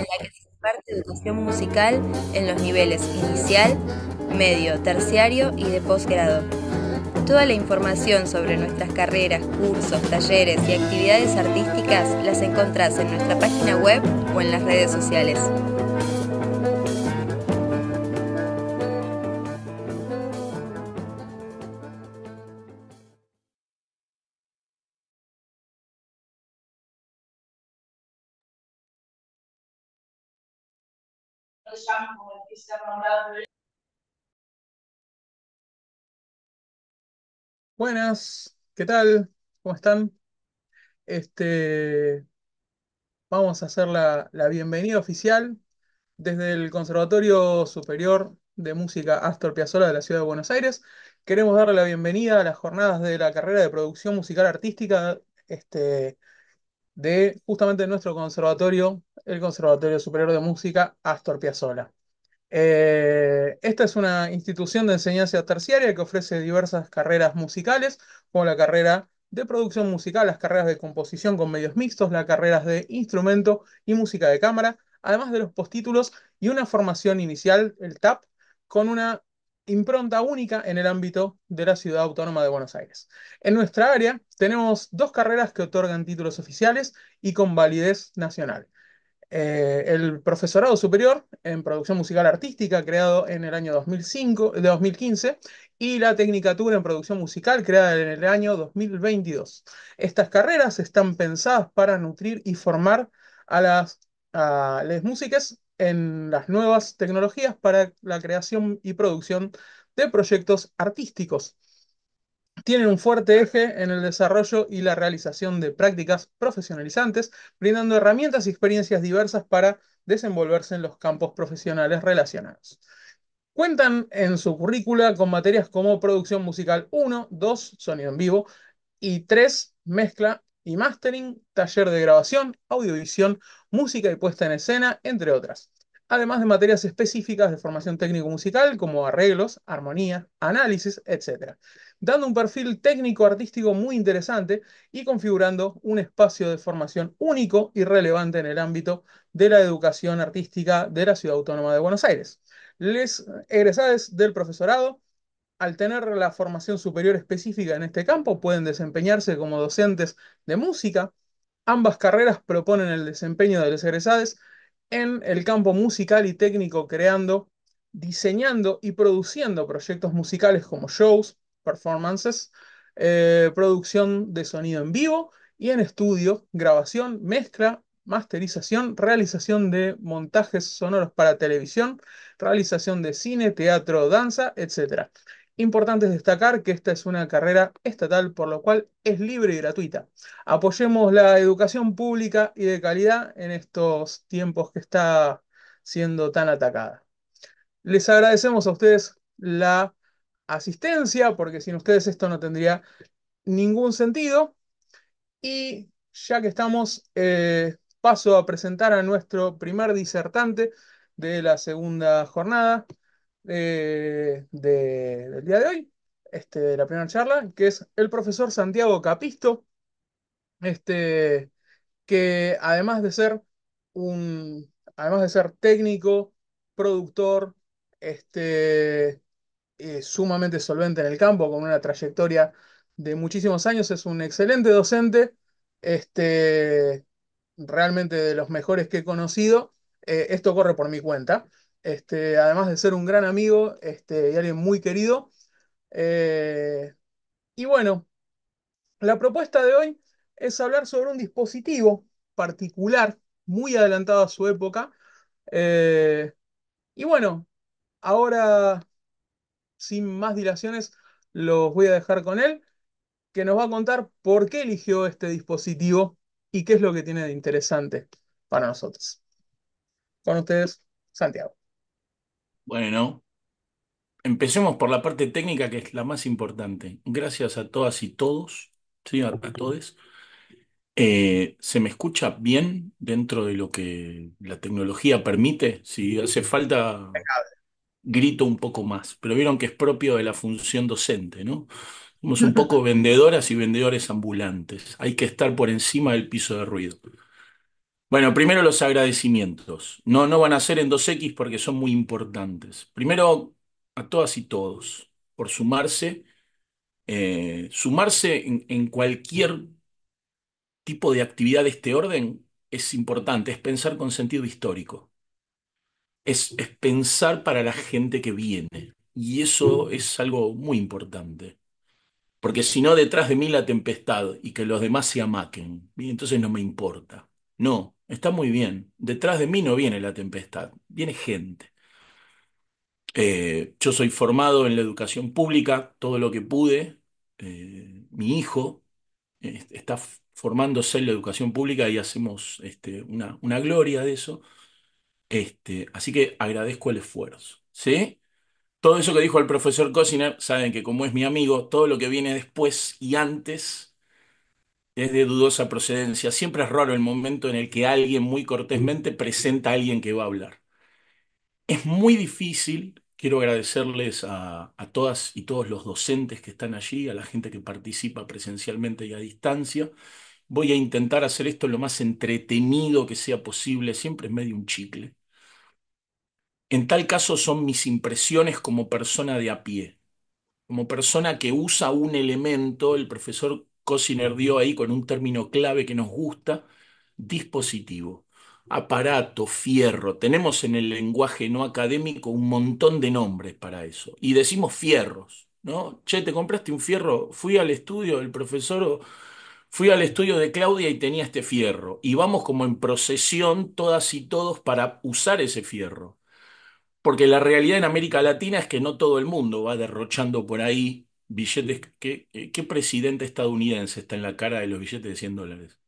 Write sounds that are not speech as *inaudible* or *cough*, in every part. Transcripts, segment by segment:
en la que se imparte educación musical en los niveles inicial, medio, terciario y de posgrado. Toda la información sobre nuestras carreras, cursos, talleres y actividades artísticas las encontrás en nuestra página web o en las redes sociales. Buenas, ¿qué tal? ¿Cómo están? Este, vamos a hacer la, la bienvenida oficial desde el Conservatorio Superior de Música Astor Piazzolla de la Ciudad de Buenos Aires. Queremos darle la bienvenida a las jornadas de la carrera de producción musical artística este, de justamente nuestro conservatorio, el Conservatorio Superior de Música Astor Piazzolla. Eh, esta es una institución de enseñanza terciaria que ofrece diversas carreras musicales, como la carrera de producción musical, las carreras de composición con medios mixtos, las carreras de instrumento y música de cámara, además de los postítulos y una formación inicial, el TAP, con una impronta única en el ámbito de la ciudad autónoma de Buenos Aires. En nuestra área tenemos dos carreras que otorgan títulos oficiales y con validez nacional. Eh, el profesorado superior en producción musical artística creado en el año 2005, 2015 y la tecnicatura en producción musical creada en el año 2022. Estas carreras están pensadas para nutrir y formar a las, a las músicas en las nuevas tecnologías para la creación y producción de proyectos artísticos. Tienen un fuerte eje en el desarrollo y la realización de prácticas profesionalizantes, brindando herramientas y experiencias diversas para desenvolverse en los campos profesionales relacionados. Cuentan en su currícula con materias como producción musical 1, 2, sonido en vivo, y 3, mezcla mastering, taller de grabación, audiovisión, música y puesta en escena, entre otras. Además de materias específicas de formación técnico-musical como arreglos, armonía, análisis, etc. Dando un perfil técnico-artístico muy interesante y configurando un espacio de formación único y relevante en el ámbito de la educación artística de la Ciudad Autónoma de Buenos Aires. Les egresades del profesorado al tener la formación superior específica en este campo, pueden desempeñarse como docentes de música. Ambas carreras proponen el desempeño de los egresados en el campo musical y técnico, creando, diseñando y produciendo proyectos musicales como shows, performances, eh, producción de sonido en vivo y en estudio, grabación, mezcla, masterización, realización de montajes sonoros para televisión, realización de cine, teatro, danza, etc. Importante destacar que esta es una carrera estatal, por lo cual es libre y gratuita. Apoyemos la educación pública y de calidad en estos tiempos que está siendo tan atacada. Les agradecemos a ustedes la asistencia, porque sin ustedes esto no tendría ningún sentido. Y ya que estamos, eh, paso a presentar a nuestro primer disertante de la segunda jornada, eh, del día de hoy, este, de la primera charla, que es el profesor Santiago Capisto, este, que además de ser un, además de ser técnico, productor, este, eh, sumamente solvente en el campo, con una trayectoria de muchísimos años, es un excelente docente, este, realmente de los mejores que he conocido. Eh, esto corre por mi cuenta. Este, además de ser un gran amigo este, y alguien muy querido. Eh, y bueno, la propuesta de hoy es hablar sobre un dispositivo particular, muy adelantado a su época. Eh, y bueno, ahora, sin más dilaciones, los voy a dejar con él, que nos va a contar por qué eligió este dispositivo y qué es lo que tiene de interesante para nosotros. Con ustedes, Santiago. Bueno, empecemos por la parte técnica que es la más importante. Gracias a todas y todos, ¿sí? a, a todos. Eh, ¿se me escucha bien dentro de lo que la tecnología permite? Si hace falta, grito un poco más, pero vieron que es propio de la función docente, ¿no? Somos un poco *laughs* vendedoras y vendedores ambulantes. Hay que estar por encima del piso de ruido. Bueno, primero los agradecimientos. No, no van a ser en 2X porque son muy importantes. Primero a todas y todos por sumarse, eh, sumarse en, cualquier tipo de actividad de este orden es importante, es pensar con sentido histórico, es, pensar para la gente que viene. Y eso es algo muy importante, porque si no, detrás de mí la tempestad y que los demás se amaquen, y entonces no me importa. No, Está muy bien. Detrás de mí no viene la tempestad, viene gente. Eh, yo soy formado en la educación pública, todo lo que pude. Eh, mi hijo eh, está formándose en la educación pública y hacemos este, una, gloria de eso. Este, así que agradezco el esfuerzo. ¿Sí? Todo eso que dijo el profesor Cosiner, saben que como es mi amigo, todo lo que viene después y antes es de dudosa procedencia. Siempre es raro el momento en el que alguien muy cortésmente presenta a alguien que va a hablar. Es muy difícil, quiero agradecerles a, a todas y todos los docentes que están allí, a la gente que participa presencialmente y a distancia. Voy a intentar hacer esto lo más entretenido que sea posible, siempre es medio un chicle. En tal caso son mis impresiones como persona de a pie. Como persona que usa un elemento, el profesor Cosiner dio ahí con un término clave que nos gusta, dispositivo, aparato, fierro. Tenemos en el lenguaje no académico un montón de nombres para eso. Y decimos fierros, ¿no? Che, ¿te compraste un fierro? Fui al estudio el profesor, fui al estudio de Claudia y tenía este fierro. Y vamos como en procesión todas y todos para usar ese fierro. Porque la realidad en América Latina es que no todo el mundo va derrochando por ahí billetes, eh, ¿qué, presidente estadounidense está en la cara de los billetes de 100 dólares?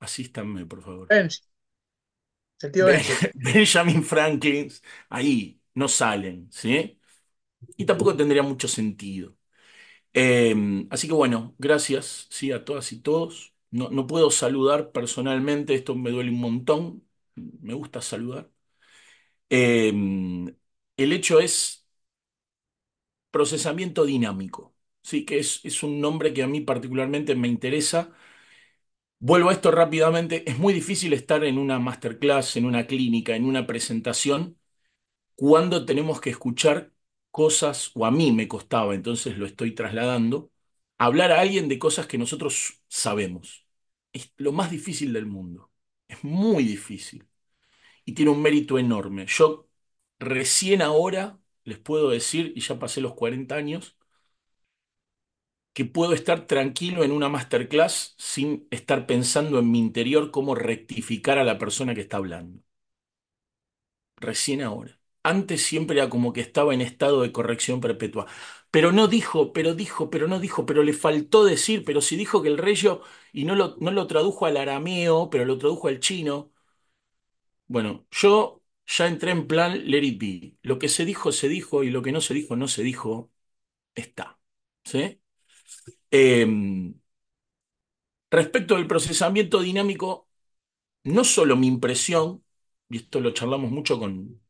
Asístanme, por favor. *laughs* Benjamin Franklin, ahí no salen, ¿sí? Y tampoco tendría mucho sentido. Em, así que bueno, gracias, sí, a todas y todos. No, puedo saludar personalmente, esto me duele un montón. Me gusta saludar. Em, el hecho es procesamiento dinámico. Sí, que es, es un nombre que a mí particularmente me interesa. Vuelvo a esto rápidamente. Es muy difícil estar en una masterclass, en una clínica, en una presentación, cuando tenemos que escuchar cosas, o a mí me costaba, entonces lo estoy trasladando, hablar a alguien de cosas que nosotros sabemos. Es lo más difícil del mundo. Es muy difícil. Y tiene un mérito enorme. Yo recién ahora les puedo decir, y ya pasé los 40 años, que puedo estar tranquilo en una masterclass sin estar pensando en mi interior cómo rectificar a la persona que está hablando. Recién ahora. Antes siempre era como que estaba en estado de corrección perpetua. Pero no dijo, pero dijo, pero no dijo, pero le faltó decir, pero si dijo que el reyo y no lo, no lo tradujo al arameo, pero lo tradujo al chino. Bueno, yo ya entré en plan let it be. Lo que se dijo, se dijo y lo que no se dijo, no se dijo. Está. ¿Sí? Em, respecto del procesamiento dinámico, no solo mi impresión, y esto lo charlamos mucho con,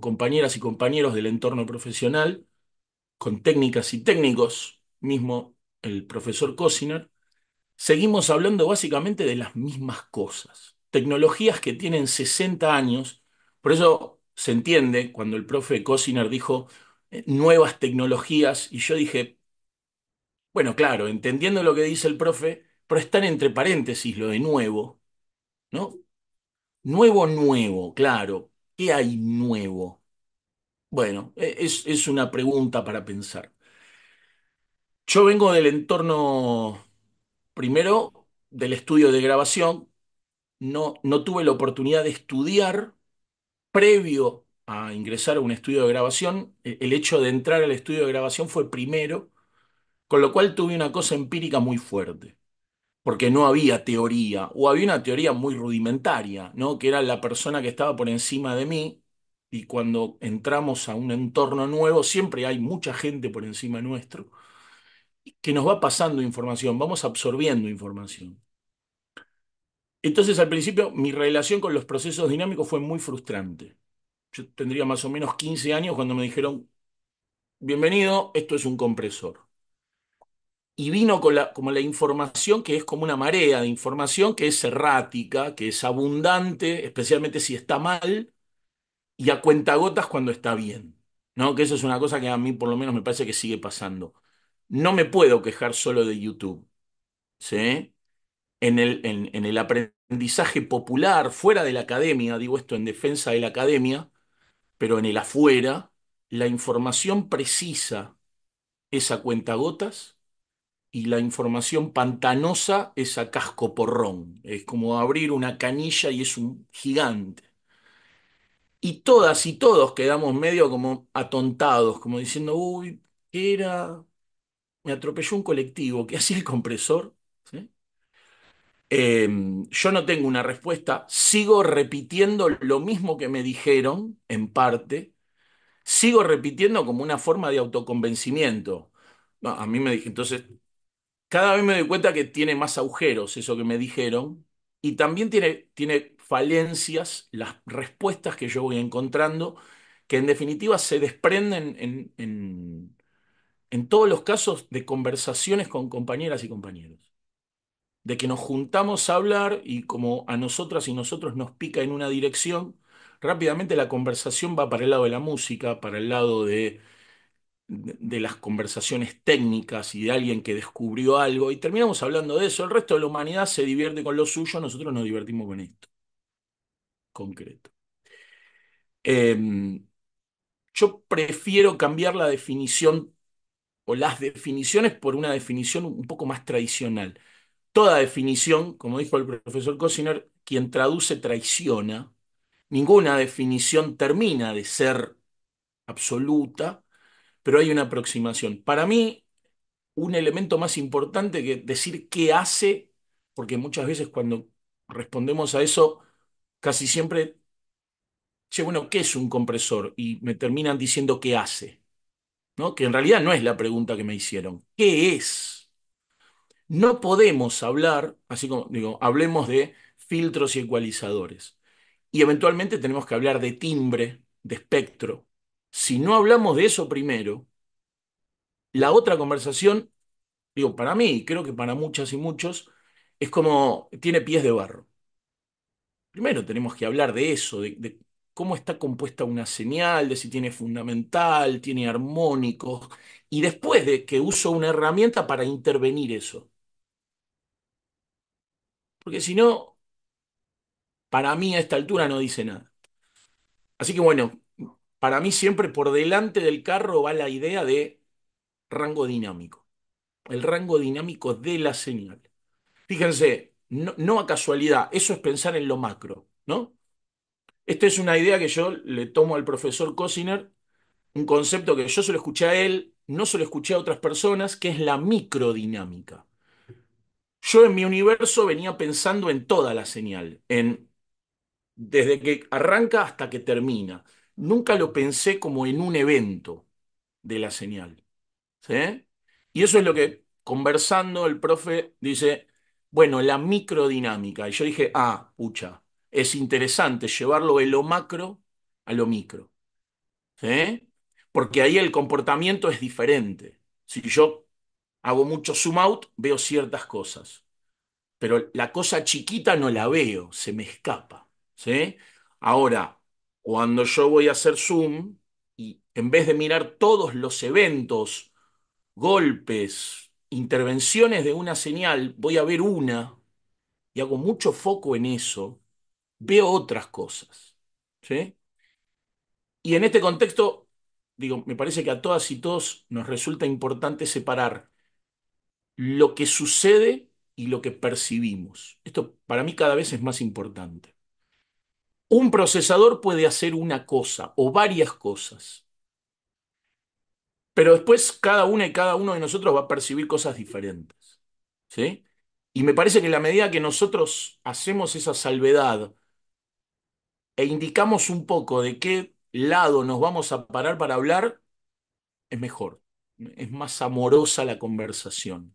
compañeras y compañeros del entorno profesional, con técnicas y técnicos, mismo el profesor Cosiner, seguimos hablando básicamente de las mismas cosas. Tecnologías que tienen 60 años, por eso se entiende cuando el profe Cosiner dijo eh, nuevas tecnologías, y yo dije, bueno, claro, entendiendo lo que dice el profe, pero están entre paréntesis lo de nuevo, ¿no? Nuevo, nuevo, claro. ¿Qué hay nuevo? Bueno, e, es, una pregunta para pensar. Yo vengo del entorno, primero, del estudio de grabación. No, no tuve la oportunidad de estudiar previo a ingresar a un estudio de grabación. E, el hecho de entrar al estudio de grabación fue primero con lo cual tuve una cosa empírica muy fuerte, porque no había teoría, o había una teoría muy rudimentaria, ¿no? que era la persona que estaba por encima de mí, y cuando entramos a un entorno nuevo, siempre hay mucha gente por encima nuestro, que nos va pasando información, vamos absorbiendo información. Entonces al principio mi relación con los procesos dinámicos fue muy frustrante. Yo tendría más o menos 15 años cuando me dijeron, bienvenido, esto es un compresor y vino con la, como la información que es como una marea de información que es errática, que es abundante, especialmente si está mal, y a cuentagotas cuando está bien. ¿no? Que eso es una cosa que a mí por lo menos me parece que sigue pasando. No me puedo quejar solo de YouTube. En, el, en, en el aprendizaje popular, fuera de la academia, digo esto en defensa de la academia, pero en el afuera, la información precisa es a cuentagotas la información pantanosa es a casco porrón. Es como abrir una canilla y es un gigante. Y todas y todos quedamos medio como atontados, como diciendo, uy, ¿qué era? Me atropelló un colectivo, ¿qué *laughs* hacía el compresor? Em, yo no tengo una respuesta, sigo repitiendo lo mismo que me dijeron, en parte, sigo repitiendo como una forma de autoconvencimiento. a mí me dije, entonces cada vez me doy cuenta que tiene más agujeros, eso que me dijeron, y también tiene, tiene falencias las respuestas que yo voy encontrando, que en definitiva se desprenden en, en, en todos los casos de conversaciones con compañeras y compañeros. De que nos juntamos a hablar y como a nosotras y nosotros nos pica en una dirección, rápidamente la conversación va para el lado de la música, para el lado de de las conversaciones técnicas y de alguien que descubrió algo, y terminamos hablando de eso, el resto de la humanidad se divierte con lo suyo, nosotros nos divertimos con esto, concreto. Em, yo prefiero cambiar la definición o las definiciones por una definición un poco más tradicional. Toda definición, como dijo el profesor Cosiner, quien traduce traiciona. Ninguna definición termina de ser absoluta pero hay una aproximación. Para mí, un elemento más importante que decir qué hace, porque muchas veces cuando respondemos a eso, casi siempre, che, bueno, ¿qué es un compresor? Y me terminan diciendo qué hace, ¿no? Que en realidad no es la pregunta que me hicieron. ¿Qué es? No podemos hablar, así como digo, hablemos de filtros y ecualizadores. Y eventualmente tenemos que hablar de timbre, de espectro, si no hablamos de eso primero, la otra conversación, digo, para mí, creo que para muchas y muchos, es como tiene pies de barro. Primero tenemos que hablar de eso, de, de cómo está compuesta una señal, de si tiene fundamental, tiene armónicos, y después de que uso una herramienta para intervenir eso. Porque si no, para mí a esta altura no dice nada. Así que bueno, para mí siempre por delante del carro va la idea de rango dinámico, el rango dinámico de la señal. Fíjense, no, a casualidad, eso es pensar en lo macro, ¿no? Esta es una idea que yo le tomo al profesor Cosiner, un concepto que yo solo lo escuché a él, no se lo escuché a otras personas, que es la microdinámica. Yo en mi universo venía pensando en toda la señal, en desde que arranca hasta que termina nunca lo pensé como en un evento de la señal. ¿sí? Y eso es lo que conversando el profe dice, bueno, la microdinámica. Y yo dije, ah, pucha, es interesante llevarlo de lo macro a lo micro. ¿sí? Porque ahí el comportamiento es diferente. Si yo hago mucho zoom out, veo ciertas cosas. Pero la cosa chiquita no la veo, se me escapa. ¿sí? Ahora, cuando yo voy a hacer Zoom y en vez de mirar todos los eventos, golpes, intervenciones de una señal, voy a ver una y hago mucho foco en eso, veo otras cosas. Y en este contexto, digo, me parece que a todas y todos nos resulta importante separar lo que sucede y lo que percibimos. Esto para mí cada vez es más importante. Un procesador puede hacer una cosa o varias cosas. Pero después cada una y cada uno de nosotros va a percibir cosas diferentes. ¿Sí? Y me parece que la medida que nosotros hacemos esa salvedad e indicamos un poco de qué lado nos vamos a parar para hablar, es mejor. Es más amorosa la conversación.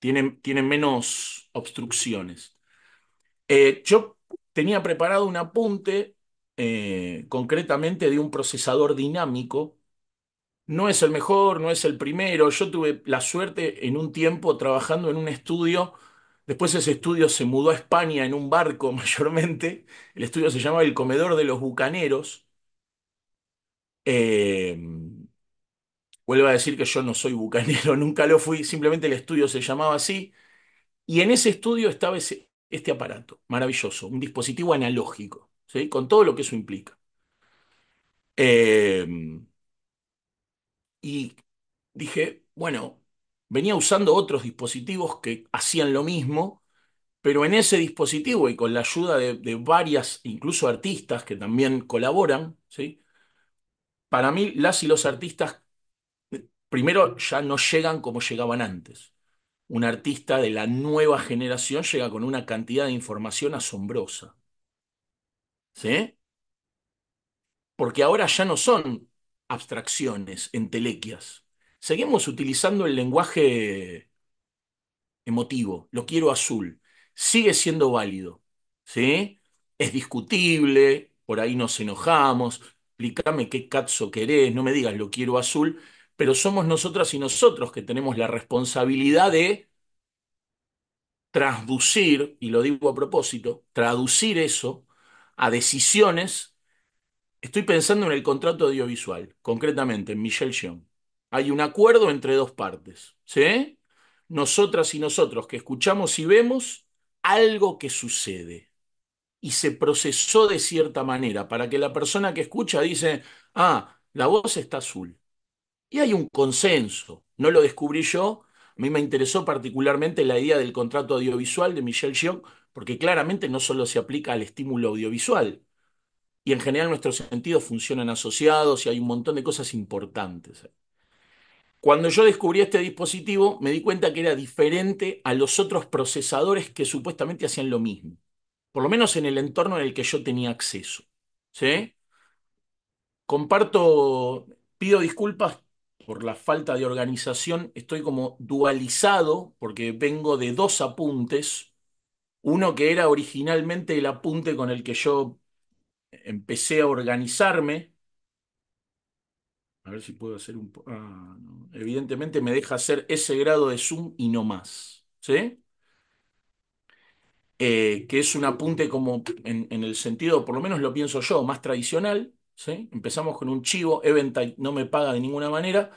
Tiene, menos obstrucciones. Eh, yo tenía preparado un apunte eh, concretamente de un procesador dinámico. No es el mejor, no es el primero. Yo tuve la suerte en un tiempo trabajando en un estudio. Después ese estudio se mudó a España en un barco *laughs* mayormente. El estudio se llamaba El Comedor de los Bucaneros. Em, vuelvo a decir que yo no soy bucanero, *laughs* nunca lo fui, simplemente el estudio se llamaba así. Y en ese estudio estaba ese, este aparato, maravilloso, un dispositivo analógico, ¿sí? con todo lo que eso implica. Eh, y dije, bueno, venía usando otros dispositivos que hacían lo mismo, pero en ese dispositivo y con la ayuda de, de varias, incluso artistas que también colaboran, ¿sí? para mí las y los artistas primero ya no llegan como llegaban antes un artista de la nueva generación llega con una cantidad de información asombrosa. ¿Sí? Porque ahora ya no son abstracciones, entelequias. Seguimos utilizando el lenguaje emotivo, lo quiero azul. Sigue siendo válido. ¿Sí? Es discutible, por ahí nos enojamos, explícame qué cazzo querés, no me digas lo quiero azul, pero somos nosotras y nosotros que tenemos la responsabilidad de traducir y lo digo a propósito, traducir eso a decisiones. Estoy pensando en el contrato audiovisual, concretamente en Michel Young. Hay un acuerdo entre dos partes, ¿sí? Nosotras y nosotros que escuchamos y vemos algo que sucede y se procesó de cierta manera para que la persona que escucha dice, ah, la voz está azul y hay un consenso, no lo descubrí yo, a mí me interesó particularmente la idea del contrato audiovisual de Michel Gion, porque claramente no solo se aplica al estímulo audiovisual, y en general nuestros sentidos funcionan asociados y hay un montón de cosas importantes. Cuando yo descubrí este dispositivo, me di cuenta que era diferente a los otros procesadores que supuestamente hacían lo mismo, por lo menos en el entorno en el que yo tenía acceso. Comparto, pido disculpas por la falta de organización, estoy como dualizado porque vengo de dos apuntes. Uno que era originalmente el apunte con el que yo empecé a organizarme. A ver si puedo hacer un... Ah, Evidentemente me deja hacer ese grado de zoom y no más. Eh, que es un apunte como en el sentido, por lo menos lo pienso yo, más tradicional, Empezamos con un chivo, Eventide no me paga de ninguna manera,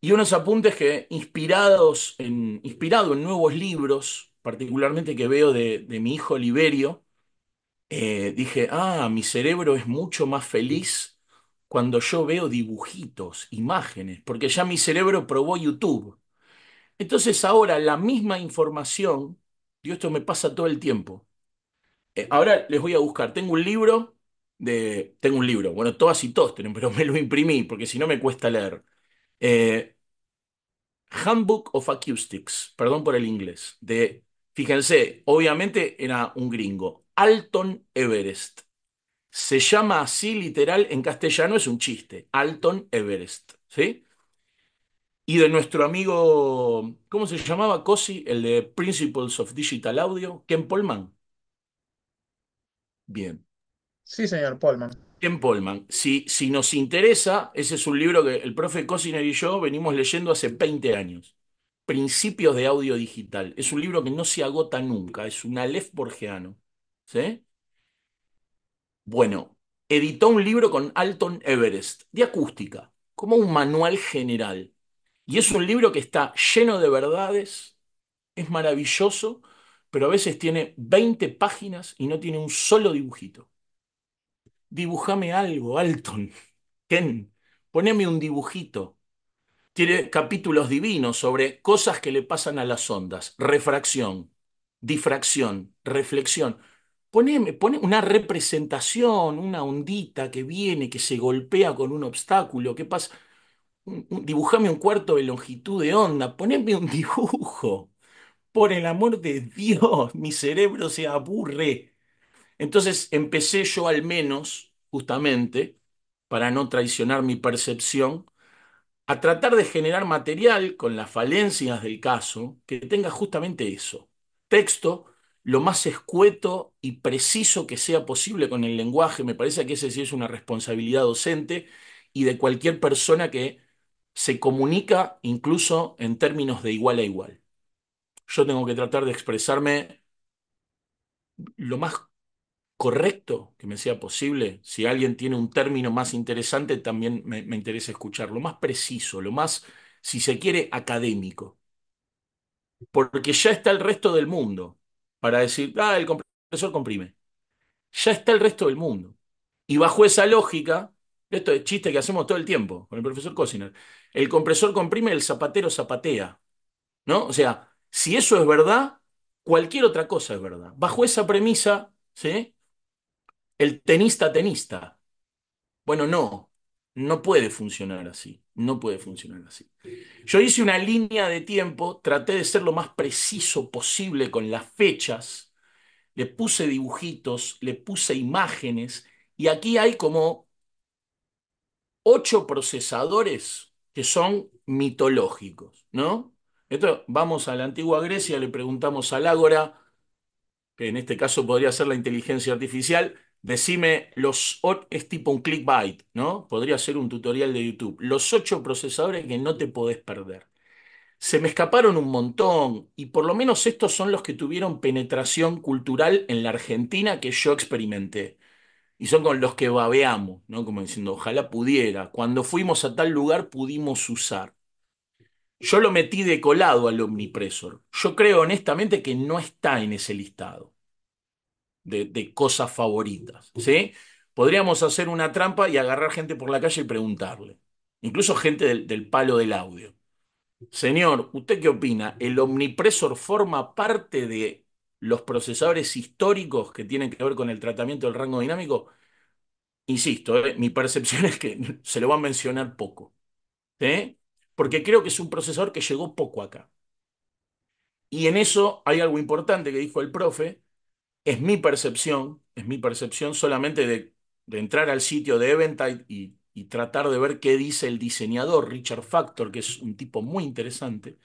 y unos apuntes que inspirados en, inspirado en nuevos libros, particularmente que veo de, de mi hijo Liberio, eh, dije, ah, mi cerebro es mucho más feliz cuando yo veo dibujitos, imágenes, porque ya mi cerebro probó YouTube. Entonces ahora la misma información, y esto me pasa todo el tiempo, eh, ahora les voy a buscar, tengo un libro tengo un libro. Bueno, todas y todos tienen, *laughs* pero me lo imprimí porque si no me cuesta leer. Eh, Handbook of Acoustics, perdón por el inglés, de, fíjense, obviamente era un gringo, Alton Everest. Se llama así literal en castellano, es un chiste, Alton Everest, ¿sí? Y de nuestro amigo, ¿cómo se llamaba Cosi? El de Principles of Digital Audio, Ken Polman. Bien. Sí, señor, Polman. Ken Polman. Si, si nos interesa, ese es un libro que el profe Cosiner y yo venimos leyendo hace 20 años. Principios de audio digital. Es un libro que no se agota nunca, es un Aleph borgiano. ¿Sí? Bueno, editó un libro con Alton Everest, de acústica, como un manual general. Y es un libro que está lleno de verdades, es maravilloso, pero a veces tiene 20 páginas y no tiene un solo dibujito dibujame algo, Alton, Ken, poneme un dibujito. Tiene capítulos divinos sobre cosas que le pasan a las ondas, refracción, difracción, reflexión. Poneme, pone una representación, una ondita que viene, que se golpea con un obstáculo, que pasa. dibujame un cuarto de longitud de onda, poneme un dibujo. Por el amor de Dios, mi cerebro se aburre. Entonces empecé yo al menos, justamente, para no traicionar mi percepción, a tratar de generar material con las falencias del caso que tenga justamente eso. Texto lo más escueto y preciso que sea posible con el lenguaje. Me parece que esa sí es una responsabilidad docente y de cualquier persona que se comunica incluso en términos de igual a igual. Yo tengo que tratar de expresarme lo más correcto que me sea posible. Si alguien tiene un término más interesante, también me, interesa escuchar lo más preciso, lo más, si se quiere, académico. Porque ya está el resto del mundo para decir, ah, el compresor comprime. Ya está el resto del mundo. Y bajo esa lógica, esto es chiste que hacemos todo el tiempo con el profesor Cosiner, el compresor comprime, el zapatero zapatea. ¿No? O sea, si eso es verdad, cualquier otra cosa es verdad. Bajo esa premisa, ¿sí? el tenista tenista. Bueno, no, no puede funcionar así, no puede funcionar así. Yo hice una línea de tiempo, traté de ser lo más preciso posible con las fechas, le puse dibujitos, le puse imágenes, y aquí hay como ocho procesadores que son mitológicos, ¿no? vamos a la antigua Grecia, le preguntamos al Ágora, que en este caso podría ser la inteligencia artificial, Decime, los es tipo un clickbait, ¿no? Podría ser un tutorial de YouTube. Los ocho procesadores que no te podés perder. Se me escaparon un montón y por lo menos estos son los que tuvieron penetración cultural en la Argentina que yo experimenté. Y son con los que babeamos, ¿no? Como diciendo, ojalá pudiera. Cuando fuimos a tal lugar pudimos usar. Yo lo metí de colado al omnipresor. Yo creo honestamente que no está en ese listado de, cosas favoritas. ¿sí? Podríamos hacer una trampa y agarrar gente por la calle y preguntarle, incluso gente del, palo del audio. Señor, ¿usted qué opina? ¿El omnipresor forma parte de los procesadores históricos que tienen que ver con el tratamiento del rango dinámico? Insisto, ¿eh? mi percepción es que se lo va a mencionar poco. Porque creo que es un procesador que llegó poco acá. Y en eso hay algo importante que dijo el profe, es mi percepción, es mi percepción solamente de, entrar al sitio de Eventide y, y, tratar de ver qué dice el diseñador Richard Factor, que es un tipo muy interesante.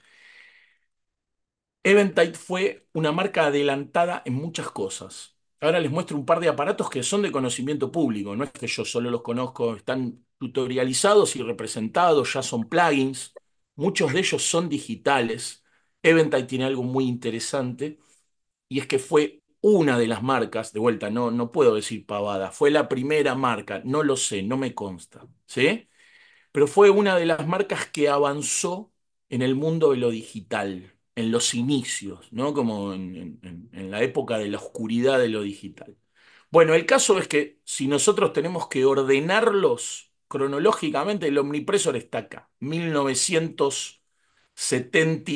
Eventide fue una marca adelantada en muchas cosas. Ahora les muestro un par de aparatos que son de conocimiento público, no es que yo solo los conozco, están tutorializados y representados, ya son plugins, muchos de ellos son digitales. Eventide tiene algo muy interesante y es que fue una de las marcas, de vuelta, no, no puedo decir pavada, fue la primera marca, no lo sé, no me consta, ¿sí? Pero fue una de las marcas que avanzó en el mundo de lo digital, en los inicios, ¿no? Como en, en la época de la oscuridad de lo digital. Bueno, el caso es que si nosotros tenemos que ordenarlos cronológicamente, el Omnipresor está acá, 1970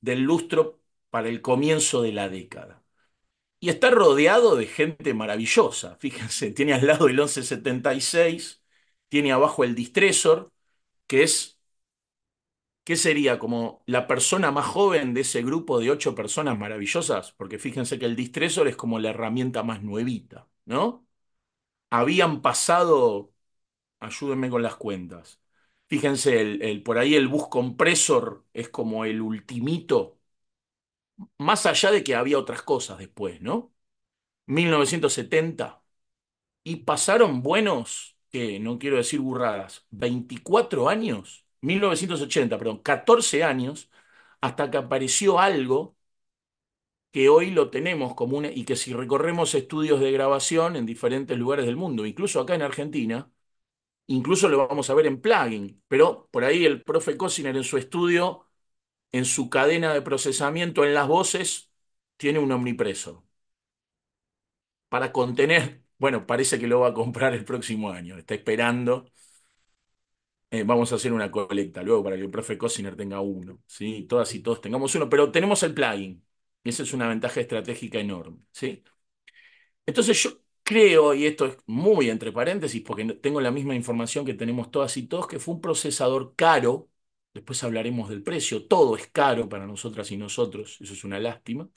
del lustro para el comienzo de la década. Y está rodeado de gente maravillosa. Fíjense, tiene al lado el 1176, tiene abajo el Distressor, que es, ¿qué sería? Como la persona más joven de ese grupo de ocho personas maravillosas, porque fíjense que el Distressor es como la herramienta más nuevita, ¿no? Habían pasado, ayúdenme con las cuentas, fíjense, el, el, por ahí el bus compresor es como el ultimito más allá de que había otras cosas después, ¿no? 1970. Y pasaron buenos, que no quiero decir burradas, 24 años, 1980, perdón, 14 años, hasta que apareció algo que hoy lo tenemos como una, y que si recorremos estudios de grabación en diferentes lugares del mundo, incluso acá en Argentina, incluso lo vamos a ver en plugin, pero por ahí el profe Cosiner en su estudio en su cadena de procesamiento, en las voces, tiene un omnipreso. Para contener, bueno, parece que lo va a comprar el próximo año, está esperando. Eh, vamos a hacer una colecta luego para que el profe Cosiner tenga uno, ¿sí? Todas y todos tengamos uno, pero tenemos el plugin. Y esa es una ventaja estratégica enorme, ¿sí? Entonces yo creo, y esto es muy entre paréntesis, porque tengo la misma información que tenemos todas y todos, que fue un procesador caro Después hablaremos del precio. Todo es caro para nosotras y nosotros. Eso es una lástima.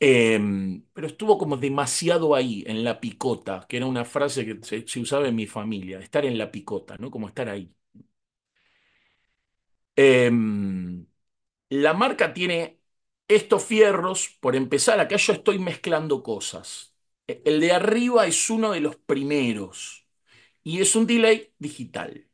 Em, pero estuvo como demasiado ahí, en la picota, que era una frase que se, usaba en mi familia, estar en la picota, ¿no? Como estar ahí. Em, la marca tiene estos fierros, por empezar, acá yo estoy mezclando cosas. E, el de arriba es uno de los primeros y es un delay digital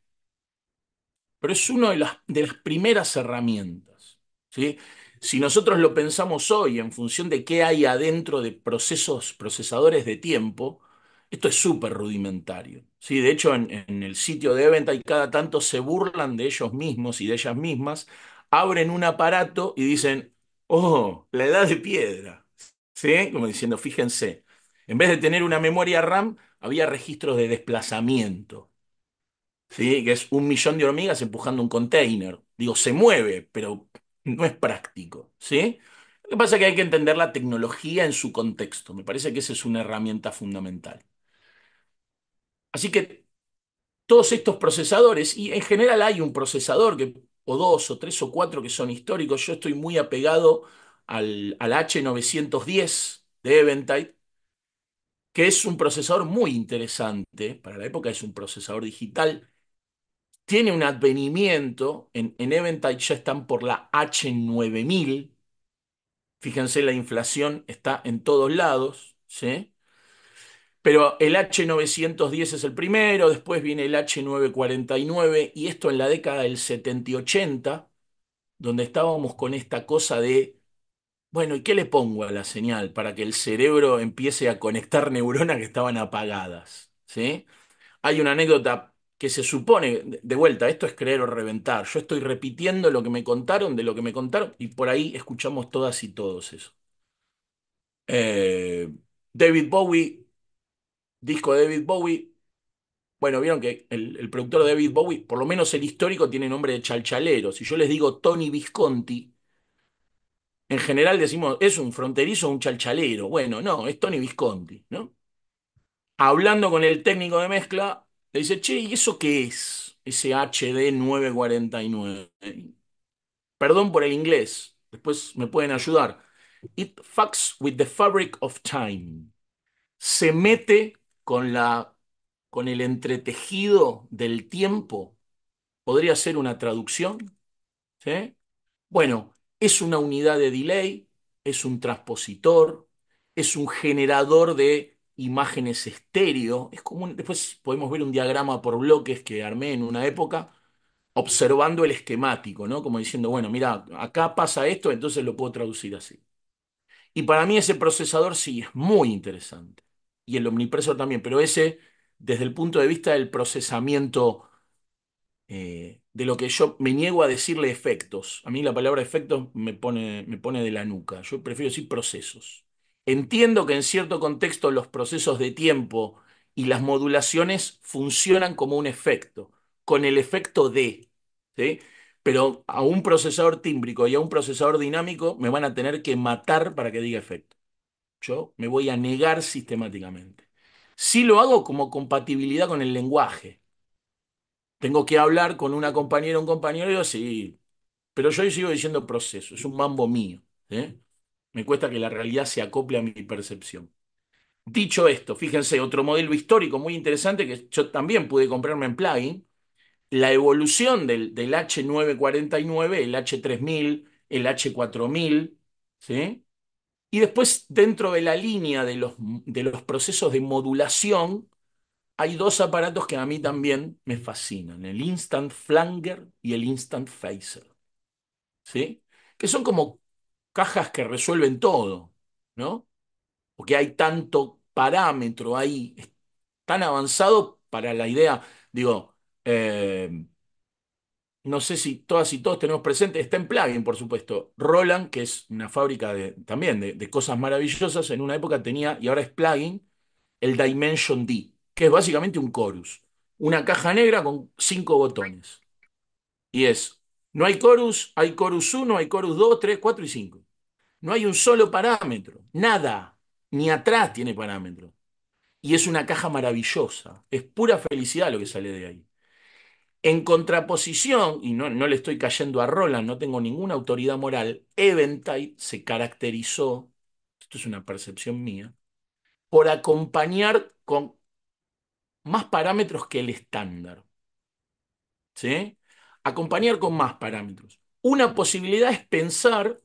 pero es una de las, primeras herramientas. ¿sí? Si nosotros lo pensamos hoy en función de qué hay adentro de procesos, procesadores de tiempo, esto es súper rudimentario. ¿sí? De hecho, en, el sitio de venta y cada tanto se burlan de ellos mismos y de ellas mismas, abren un aparato y dicen, oh, la edad de piedra. ¿Sí? Como diciendo, fíjense, en vez de tener una memoria RAM, había registros de desplazamiento que es un millón de hormigas empujando un container. Digo, se mueve, pero no es práctico. ¿sí? Lo que pasa es que hay que entender la tecnología en su contexto. Me parece que esa es una herramienta fundamental. Así que todos estos procesadores, y en general hay un procesador que, o dos o tres o cuatro que son históricos, yo estoy muy apegado al, al H910 de Eventide, que es un procesador muy interesante, para la época es un procesador digital tiene un advenimiento, en, en Eventide ya están por la H9000, fíjense la inflación está en todos lados, ¿sí? Pero el H910 es el primero, después viene el H949 y esto en la década del 70 y 80, donde estábamos con esta cosa de, bueno, ¿y qué le pongo a la señal para que el cerebro empiece a conectar *laughs* neuronas que estaban apagadas? ¿Sí? Hay una anécdota que se supone, de vuelta, esto es creer o reventar. Yo estoy repitiendo lo que me contaron, de lo que me contaron, y por ahí escuchamos todas y todos eso. Eh, David Bowie, disco de David Bowie. Bueno, vieron que el, productor de David Bowie, por lo menos el histórico, tiene nombre de chalchalero. Si yo les digo Tony Visconti, en general decimos, es un fronterizo o un chalchalero. Bueno, no, es Tony Visconti, ¿no? Hablando con el técnico de mezcla, le dice, che, ¿y eso qué es? Ese HD 949. Perdón por el inglés, después me pueden ayudar. It fucks with the fabric of time. Se mete con, la, con el entretejido del tiempo. Podría ser una traducción. Bueno, es una unidad de delay, es un transpositor, es un generador de imágenes estéreo. Es como después podemos ver un diagrama por bloques que armé en una época, observando el esquemático, ¿no? Como diciendo, bueno, mira, acá pasa esto, entonces lo puedo traducir así. Y para mí ese procesador sí es muy interesante. Y el omnipresor también, pero ese desde el punto de vista del procesamiento eh, de lo que yo me niego a decirle efectos. A mí la palabra efectos me pone, me pone de la nuca. Yo prefiero decir procesos. Entiendo que en cierto contexto los procesos de tiempo y las modulaciones funcionan como un efecto, con el efecto de, ¿sí? pero a un procesador tímbrico y a un procesador dinámico me van a tener que matar para que diga efecto. Yo me voy a negar sistemáticamente. Si lo hago como compatibilidad con el lenguaje. Tengo que hablar con una compañera o un compañero y sí, pero yo sigo diciendo proceso, es un mambo mío. Me cuesta que la realidad se acople a mi percepción. Dicho esto, fíjense, otro modelo histórico muy interesante que yo también pude comprarme en plugin, la evolución del, H949, el H3000, el H4000, ¿sí? Y después, dentro de la línea de los, de los procesos de modulación, hay dos aparatos que a mí también me fascinan, el Instant Flanger y el Instant Phaser, ¿sí? Que son como cajas que resuelven todo, ¿no? Porque hay tanto parámetro ahí, tan avanzado para la idea, digo, eh, no sé si todas y todos tenemos presente, está en plugin, por supuesto. Roland, que es una fábrica de, también de, cosas maravillosas, en una época tenía, y ahora es plugin, el Dimension D, que es básicamente un chorus, una caja negra con cinco botones. Y es, no hay chorus, hay chorus uno, hay chorus dos, tres, cuatro y cinco. No hay un solo parámetro, nada, ni atrás tiene parámetro. Y es una caja maravillosa, es pura felicidad lo que sale de ahí. En contraposición, y no, no le estoy cayendo a Roland, no tengo ninguna autoridad moral, Eventide se caracterizó, esto es una percepción mía, por acompañar con más parámetros que el estándar. ¿Sí? Acompañar con más parámetros. Una posibilidad es pensar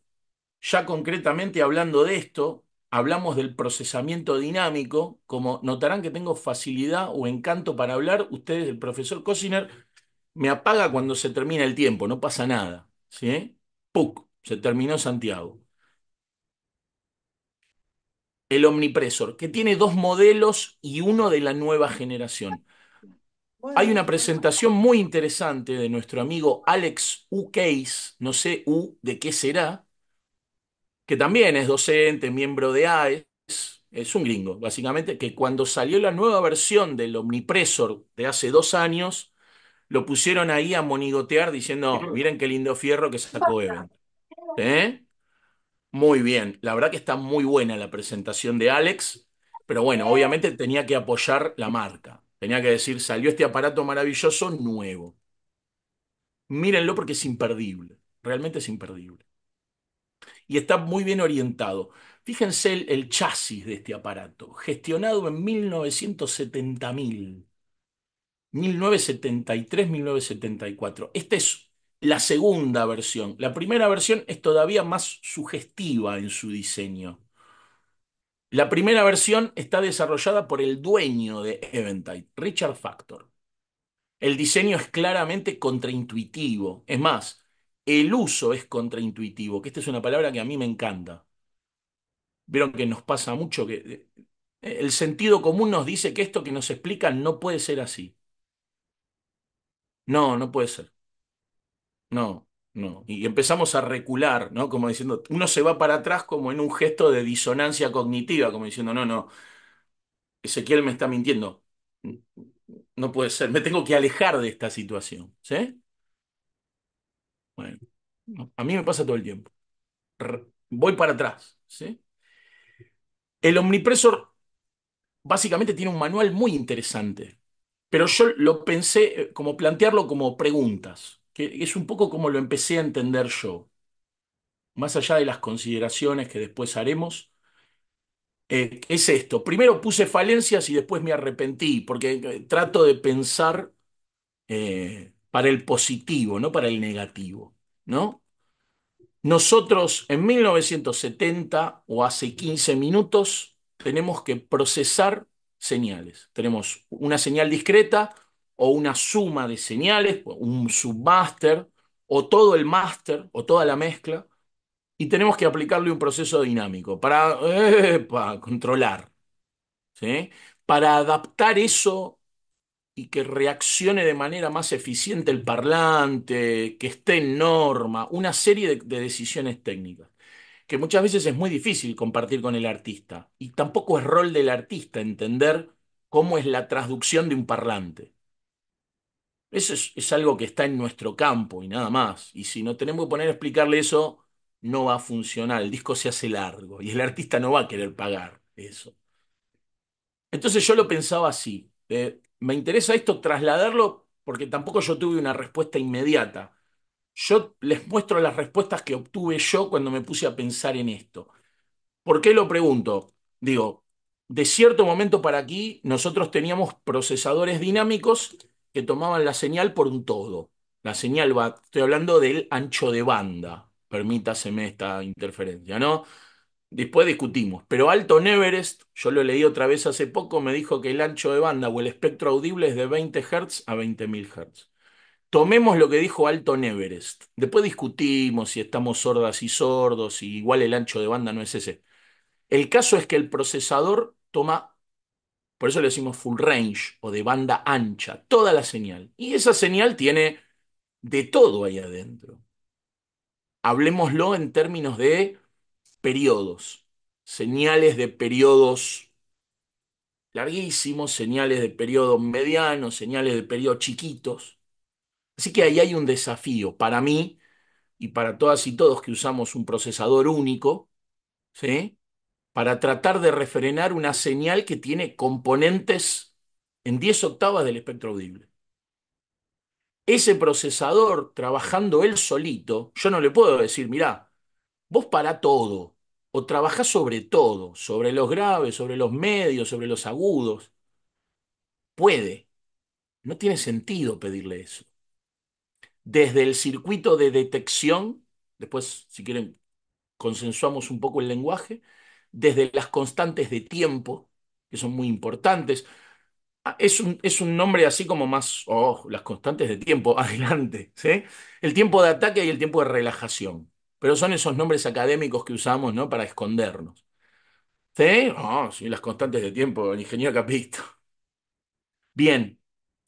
ya concretamente hablando de esto, hablamos del procesamiento dinámico, como notarán que tengo facilidad o encanto para hablar, ustedes, el profesor Cosiner, me apaga cuando se termina el tiempo, no pasa nada. ¿sí? ¡Puc! Se terminó Santiago. El omnipresor, que tiene dos modelos y uno de la nueva generación. Hay una presentación muy interesante de nuestro amigo Alex U. Case, no sé U de qué será, que también es docente, miembro de AES, es un gringo, básicamente, que cuando salió la nueva versión del Omnipresor de hace dos años, lo pusieron ahí a monigotear diciendo, miren qué lindo fierro que sacó Evan. ¿Eh? Muy bien, la verdad que está muy buena la presentación de Alex, pero bueno, obviamente tenía que apoyar la marca, tenía que decir, salió este aparato maravilloso nuevo. Mírenlo porque es imperdible, realmente es imperdible y está muy bien orientado. Fíjense el, chasis de este aparato, gestionado en 1970.000. 1973-1974. Esta es la segunda versión. La primera versión es todavía más sugestiva en su diseño. La primera versión está desarrollada por el dueño de Eventide, Richard Factor. El diseño es claramente contraintuitivo. Es más, el uso es contraintuitivo, que esta es una palabra que a mí me encanta. Vieron que nos pasa mucho que eh, eh, el sentido común nos dice que esto que nos explican no puede ser así. No, no puede ser. No, no. Y empezamos a recular, ¿no? Como diciendo, uno se va para atrás como en un gesto de disonancia cognitiva, como diciendo, no, no, Ezequiel me está mintiendo. No puede ser, me tengo que alejar de esta situación, ¿sí? a mí me pasa todo el tiempo. Voy para atrás. El omnipresor básicamente tiene un manual muy interesante, pero yo lo pensé eh, como plantearlo como preguntas, que es un poco como lo empecé a entender yo, más allá de las consideraciones que después haremos. Eh, es esto. Primero puse falencias y después me arrepentí, porque eh, trato de pensar para el positivo, no para el negativo, ¿no? Nosotros en 1970 o hace 15 minutos tenemos que procesar señales. Tenemos una señal discreta o una suma de señales, un submaster o todo el master o toda la mezcla y tenemos que aplicarle un proceso dinámico para, para controlar, para adaptar eso y que reaccione de manera más eficiente el parlante, que esté en norma, una serie de, decisiones técnicas, que muchas veces es muy difícil compartir con el artista, y tampoco es rol del artista entender cómo es la traducción de un parlante. Eso es, algo que está en nuestro campo y nada más, y si no tenemos que poner a explicarle eso, no va a funcionar, el disco se hace largo y el artista no va a querer pagar eso. Entonces yo lo pensaba así. Eh, me interesa esto trasladarlo porque tampoco yo tuve una respuesta inmediata. Yo les muestro las respuestas que obtuve yo cuando me puse a pensar en esto. ¿Por qué lo pregunto? Digo, de cierto momento para aquí nosotros teníamos procesadores dinámicos que tomaban la señal por un todo. La señal va, estoy hablando del ancho de banda, permítaseme esta interferencia, ¿no? Después discutimos. Pero Alton Everest, yo lo leí otra vez hace poco, me dijo que el ancho de banda o el espectro audible es de 20 Hz a 20.000 Hz. Tomemos lo que dijo Alton Everest. Después discutimos si estamos sordas y sordos, y igual el ancho de banda no es ese. El caso es que el procesador toma, por eso le decimos full range o de banda ancha, toda la señal. Y esa señal tiene de todo ahí adentro. Hablemoslo en términos de periodos, señales de periodos larguísimos, señales de periodos medianos, señales de periodos chiquitos. Así que ahí hay un desafío para mí y para todas y todos que usamos un procesador único, ¿sí? para tratar de refrenar una señal que tiene componentes en 10 octavas del espectro audible. Ese procesador, trabajando él solito, yo no le puedo decir, mirá, vos para todo, o trabajás sobre todo, sobre los graves, sobre los medios, sobre los agudos. Puede. No tiene sentido pedirle eso. Desde el circuito de detección, después si quieren consensuamos un poco el lenguaje, desde las constantes de tiempo, que son muy importantes. Ah, es un, nombre así como más, oh, las constantes de tiempo, *laughs* adelante, El tiempo de ataque y el tiempo de relajación. Pero son esos nombres académicos que usamos ¿no? para escondernos. ¿Sí? Oh, sí, las constantes de tiempo, el ingeniero Capito. Bien,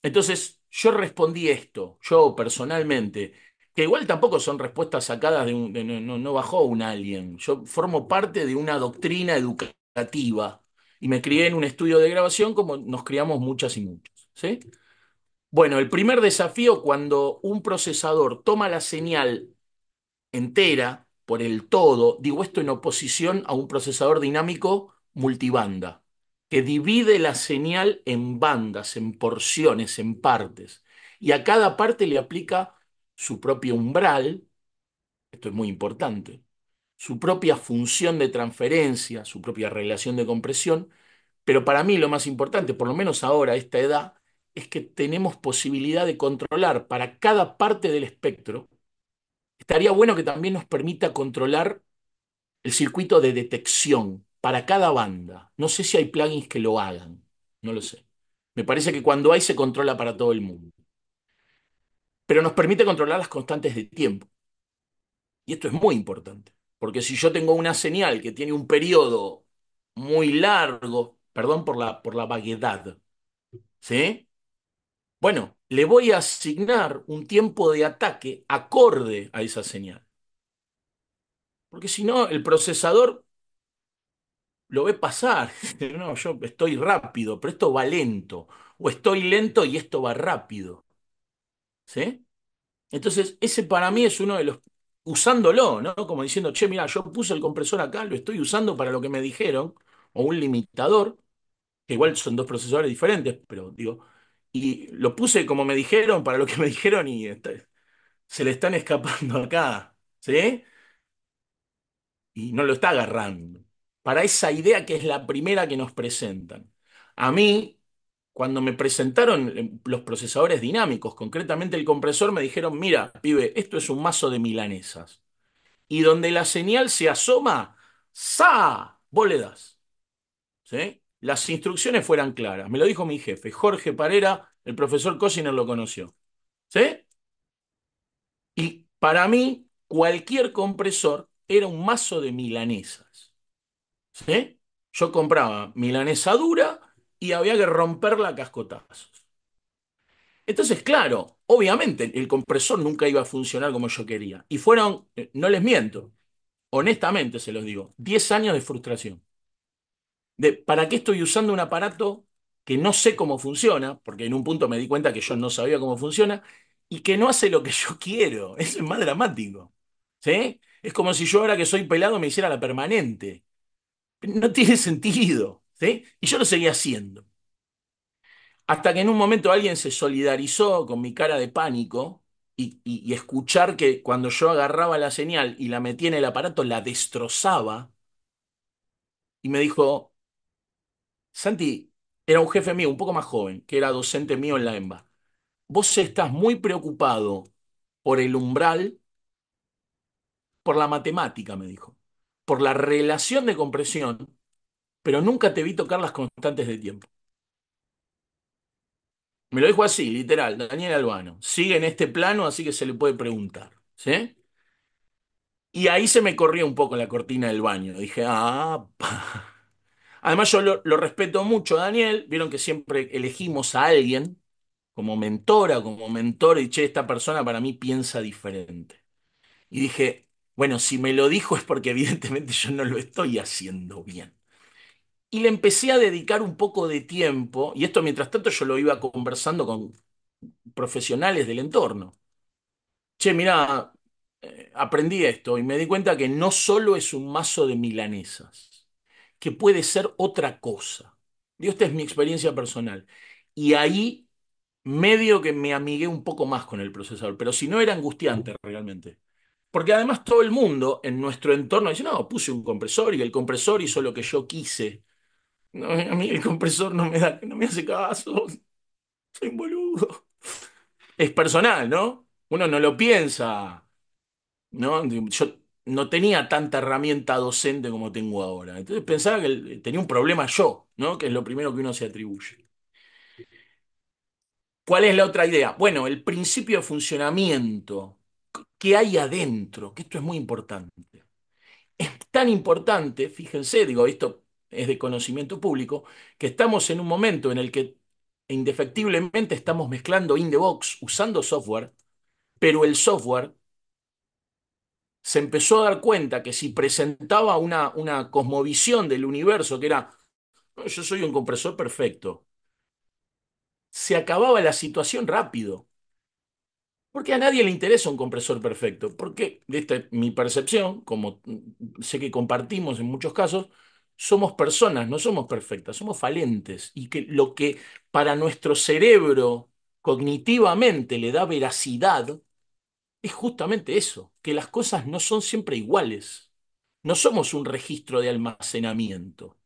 entonces yo respondí esto, yo personalmente, que igual tampoco son respuestas sacadas de un. no, bajó un alien. Yo formo parte de una doctrina educativa y me crié en un estudio de grabación como nos criamos muchas y muchos. ¿Sí? Bueno, el primer desafío cuando un procesador toma la señal entera, por el todo, digo esto en oposición a un procesador dinámico multibanda, que divide la señal en bandas, en porciones, en partes, y a cada parte le aplica su propio umbral, esto es muy importante, su propia función de transferencia, su propia relación de compresión, pero para mí lo más importante, por lo menos ahora a esta edad, es que tenemos posibilidad de controlar para cada parte del espectro estaría bueno que también nos permita controlar el circuito de detección para cada banda. No sé si hay plugins que lo hagan, no lo sé. Me parece que cuando hay se controla para todo el mundo. Pero nos permite controlar las constantes de tiempo. Y esto es muy importante, porque si yo tengo una señal que tiene un periodo muy largo, perdón por la, por la vaguedad, ¿sí? Bueno, le voy a asignar un tiempo de ataque acorde a esa señal. Porque si no, el procesador lo ve pasar. *laughs* No, yo estoy rápido, pero esto va lento. O estoy lento y esto va rápido. ¿Sí? Entonces, ese para mí es uno de los. Usándolo, ¿no? Como diciendo, che, mira, yo puse el compresor acá, lo estoy usando para lo que me dijeron, o un limitador, que igual son dos procesadores diferentes, pero digo, y lo puse como me dijeron, para lo que me *laughs* dijeron, y se le están escapando acá, ¿sí? Y no lo está agarrando. Para esa idea que es la primera que nos presentan. A mí, cuando me presentaron em, los procesadores dinámicos, concretamente el compresor, me dijeron, mira, pibe, esto es un mazo de milanesas. Y donde la señal se asoma, ¡sa! boledas ¿Sí? las instrucciones fueran claras. Me lo dijo mi jefe, Jorge Parera, el profesor Cosiner lo conoció. ¿Sí? Y para mí, cualquier compresor era un mazo de milanesas. ¿Sí? Yo compraba milanesa dura y había que romperla a cascotazos. Entonces, claro, obviamente el compresor nunca iba a funcionar como yo quería. Y fueron, eh, no les miento, honestamente se los digo, 10 años de frustración para qué estoy usando un aparato que no sé cómo funciona, porque en un punto me di cuenta que yo no sabía cómo funciona, y que no hace lo que yo quiero. *laughs* es más dramático. ¿Sí? Es como si yo ahora que soy pelado me hiciera la permanente. No tiene sentido. ¿sí? Y yo lo seguía haciendo. Hasta que en un momento alguien se solidarizó con mi cara de pánico y, y escuchar que cuando yo agarraba la señal y la metía en el aparato la destrozaba. Y me dijo, Santi era un jefe mío, un poco más joven, que era docente mío en la EMBA. Vos estás muy preocupado por el umbral, por la matemática, me dijo, por la relación de compresión, pero nunca te vi tocar las constantes de tiempo. Me lo dijo así, literal, Daniel Albano. Sigue en este plano, así que se le puede preguntar. ¿Sí? Y ahí se me corrió un poco la cortina del baño. Dije, ah, pa. Además, yo lo, respeto mucho, Daniel. Vieron que siempre elegimos a alguien como mentora, como mentor, y che, esta persona para mí piensa diferente. Y dije, bueno, si me lo dijo es porque *laughs* evidentemente yo no lo estoy haciendo bien. Y le empecé a dedicar un poco de tiempo, y esto mientras tanto yo lo iba conversando con profesionales del entorno. Che, mira, eh, aprendí esto y me di cuenta que no solo es un mazo de milanesas que puede ser otra cosa. Y esta es mi experiencia personal. Y ahí medio que me amigué un poco más con el procesador, pero si no era angustiante realmente. Porque además todo el mundo en nuestro entorno dice, no, puse un compresor y el compresor hizo lo que yo quise. a mí el compresor no me, da, no me hace caso. Soy un boludo. Es personal, ¿no? Uno no lo piensa. ¿no? Yo no tenía tanta herramienta docente como tengo ahora. Entonces pensaba que tenía un problema yo, ¿no? Que es lo primero que uno se atribuye. ¿Cuál es la otra idea? Bueno, el principio de funcionamiento. que hay adentro? Que esto es muy importante. Es tan importante, fíjense, digo, esto es de conocimiento público, que estamos en un momento en el que indefectiblemente estamos mezclando in the box usando software, pero el software se empezó a dar cuenta que si presentaba una, una cosmovisión del universo que era, yo soy un compresor perfecto, se acababa la situación rápido. Porque a nadie le interesa un compresor perfecto. Porque, esta mi percepción, como sé que compartimos en muchos casos, somos personas, no somos perfectas, somos falentes. Y que lo que para nuestro cerebro cognitivamente le da veracidad, es justamente eso, que las cosas no son siempre iguales. No somos un registro de almacenamiento.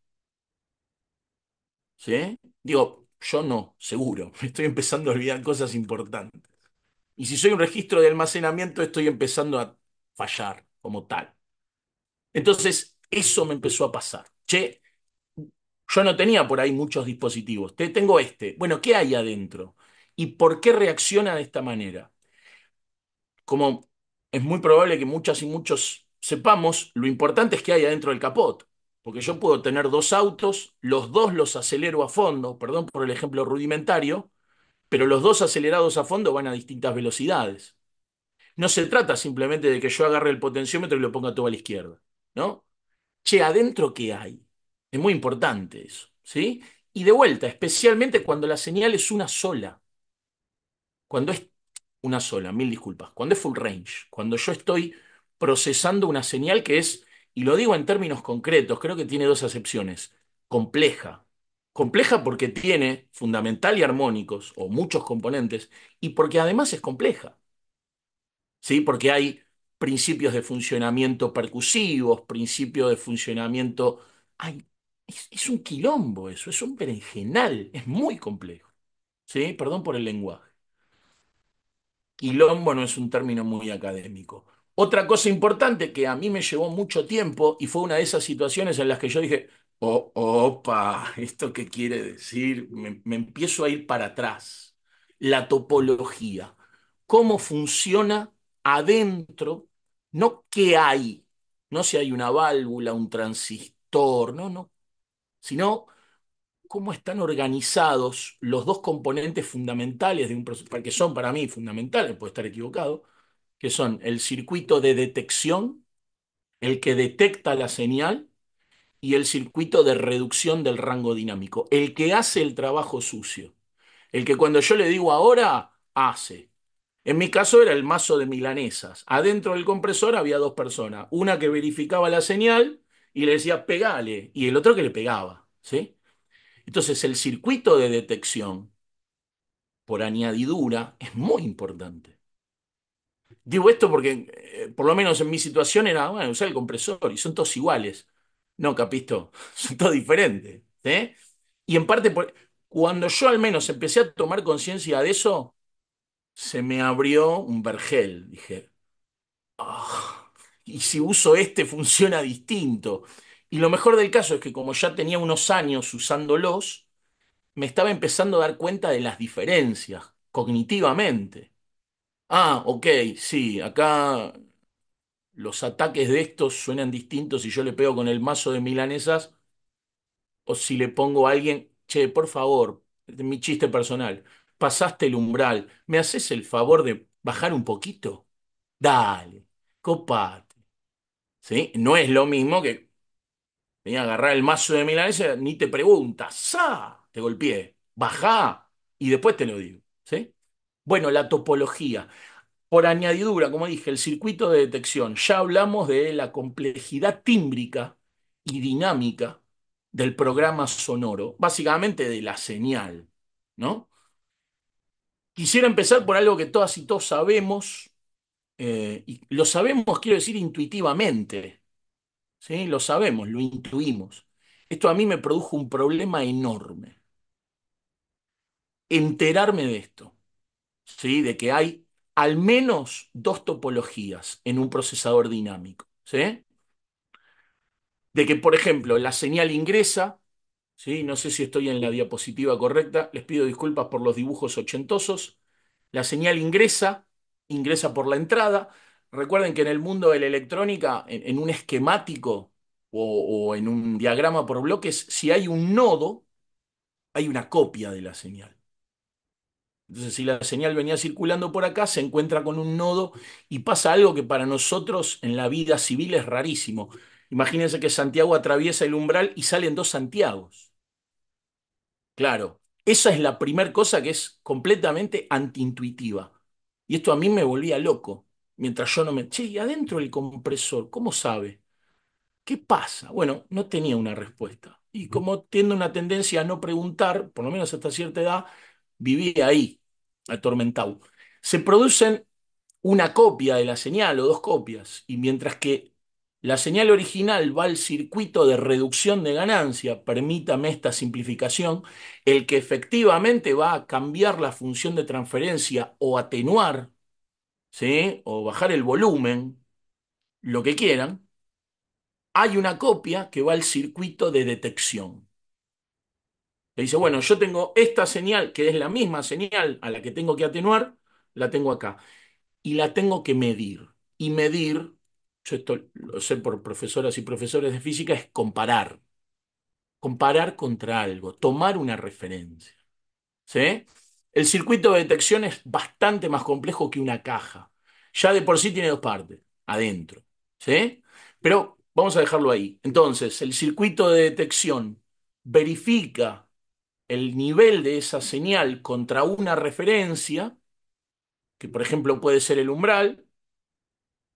¿Sí? Digo, yo no, seguro. *laughs* Estoy empezando a olvidar cosas importantes. Y si soy un registro de almacenamiento, estoy empezando a fallar como tal. Entonces, eso me empezó a pasar. Che, yo no tenía por ahí muchos dispositivos. tengo este. Bueno, ¿qué hay adentro? ¿Y por qué reacciona de esta manera? como es muy probable que muchas y muchos sepamos, lo importante es que hay adentro del capot. Porque yo puedo tener dos autos, los dos los acelero a fondo, perdón por el ejemplo rudimentario, pero los dos acelerados a fondo van a distintas velocidades. No se trata simplemente de que yo agarre el potenciómetro y lo ponga todo a la izquierda, ¿no? Che, adentro qué hay. Es muy importante eso, ¿sí? Y de vuelta, especialmente cuando la señal es una sola. Cuando es una sola, mil disculpas. Cuando es full range, cuando yo estoy procesando una señal que es, y lo digo en términos concretos, creo que tiene dos acepciones, compleja. Compleja porque tiene fundamental y armónicos o muchos componentes y porque además es compleja. ¿Sí? Porque hay principios de funcionamiento percusivos, principios de funcionamiento... Ay, es, un quilombo eso, es un berenjenal, es muy complejo. ¿Sí? Perdón por el lenguaje. Quilombo no es un término muy académico. Otra cosa importante que a mí me llevó mucho tiempo y fue una de esas situaciones en las que yo dije, oh, opa, *laughs* ¿esto qué quiere decir? Me, me empiezo a ir para atrás. La topología. ¿Cómo funciona adentro? No qué hay, no si hay una válvula, un transistor, no, no, sino cómo están organizados los dos componentes fundamentales de un proceso, que son para mí fundamentales, puede estar equivocado, que son el circuito de detección, el que detecta la señal, y el circuito de reducción del rango dinámico, el que hace el trabajo sucio, el que cuando yo le digo ahora, hace. En mi caso era el mazo de milanesas. Adentro del compresor había dos personas, una que verificaba la señal y le decía pegale, y el otro que le pegaba, ¿sí? Entonces, el circuito de detección, por añadidura, es muy importante. Digo esto porque, eh, por lo menos en mi situación, era, bueno, usar el compresor y son todos iguales. No, capisto, *laughs* son todos diferentes. ¿eh? Y en parte, cuando yo al menos empecé a tomar conciencia de eso, se me abrió un vergel. Dije, ah, y si uso este funciona distinto. Y lo mejor del caso es que como ya tenía unos años usándolos, me estaba empezando a dar cuenta de las diferencias cognitivamente. Ah, ok, sí, acá los ataques de estos suenan distintos si yo le pego con el mazo de milanesas o si le pongo a alguien, che, por favor, mi chiste personal, pasaste el umbral, ¿me haces el favor de bajar un poquito? Dale, copate. ¿Sí? No es lo mismo que venía a agarrar el mazo de milanesa, ni te pregunta, ¡sa! Te golpeé, bajá y después te lo digo. ¿sí? Bueno, la topología. Por añadidura, como dije, el circuito de detección. Ya hablamos de la complejidad tímbrica y dinámica del programa sonoro, básicamente de la señal, ¿no? Quisiera empezar por algo que todas y todos sabemos, eh, y lo sabemos, quiero decir, intuitivamente, lo sabemos, lo incluimos Esto a mí me produjo un problema enorme. Enterarme de esto, ¿sí? De que hay al menos dos topologías en un procesador dinámico, De que, por ejemplo, la señal ingresa, ¿sí? No sé si estoy en la diapositiva correcta, les pido disculpas por los dibujos ochentosos. La señal ingresa, ingresa por la entrada, Recuerden que en el mundo de la electrónica, en, un esquemático o, o, en un diagrama por bloques, si hay un nodo, hay una copia de la señal. Entonces, si la señal venía circulando por acá, se encuentra con un nodo y pasa algo que para nosotros en la vida civil es rarísimo. Imagínense que Santiago atraviesa el umbral y salen dos Santiagos. Claro, esa es la primera cosa que es completamente antiintuitiva. Y esto a mí me volvía loco mientras yo no me... Che, y adentro el compresor, ¿cómo sabe? ¿Qué pasa? Bueno, no tenía una respuesta. Y como tiendo una tendencia a no preguntar, por lo menos hasta cierta edad, viví ahí, atormentado. Se producen una copia de la señal o dos copias, y mientras que la señal original va al circuito de reducción de ganancia, permítame esta simplificación, el que efectivamente va a cambiar la función de transferencia o atenuar ¿sí? O bajar el volumen, lo que quieran, hay una copia que va al circuito de detección. Le dice, bueno, yo tengo esta señal, que es la misma señal a la que tengo que atenuar, la tengo acá. Y la tengo que medir. Y medir, yo esto lo sé por profesoras y profesores de física, es comparar. Comparar contra algo, tomar una referencia. ¿Sí? El circuito de detección es bastante más complejo que una caja. Ya de por sí tiene dos partes, adentro. ¿Sí? Pero vamos a dejarlo ahí. Entonces, el circuito de detección verifica el nivel de esa señal contra una referencia, que por ejemplo puede ser el umbral,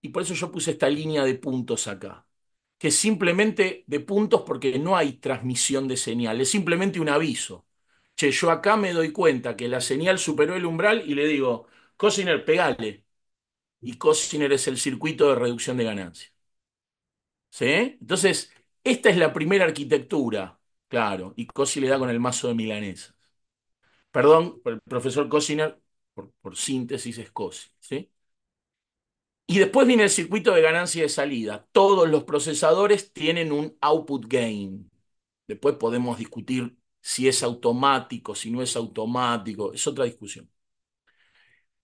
y por eso yo puse esta línea de puntos acá, que es simplemente de puntos porque no hay transmisión de señal, es simplemente un aviso. Che, yo acá me doy cuenta que la señal superó el umbral y le digo, Cosiner, pegale. Y Cosiner es el circuito de reducción de ganancia ¿Sí? Entonces, esta es la primera arquitectura, claro, y Cosi le da con el mazo de milanesas. Perdón, el profesor Cosiner, por, síntesis, es Cosi. ¿sí? Y después viene el circuito de ganancia de salida. Todos los procesadores tienen un output gain. Después podemos discutir si es automático, si no es automático, es otra discusión.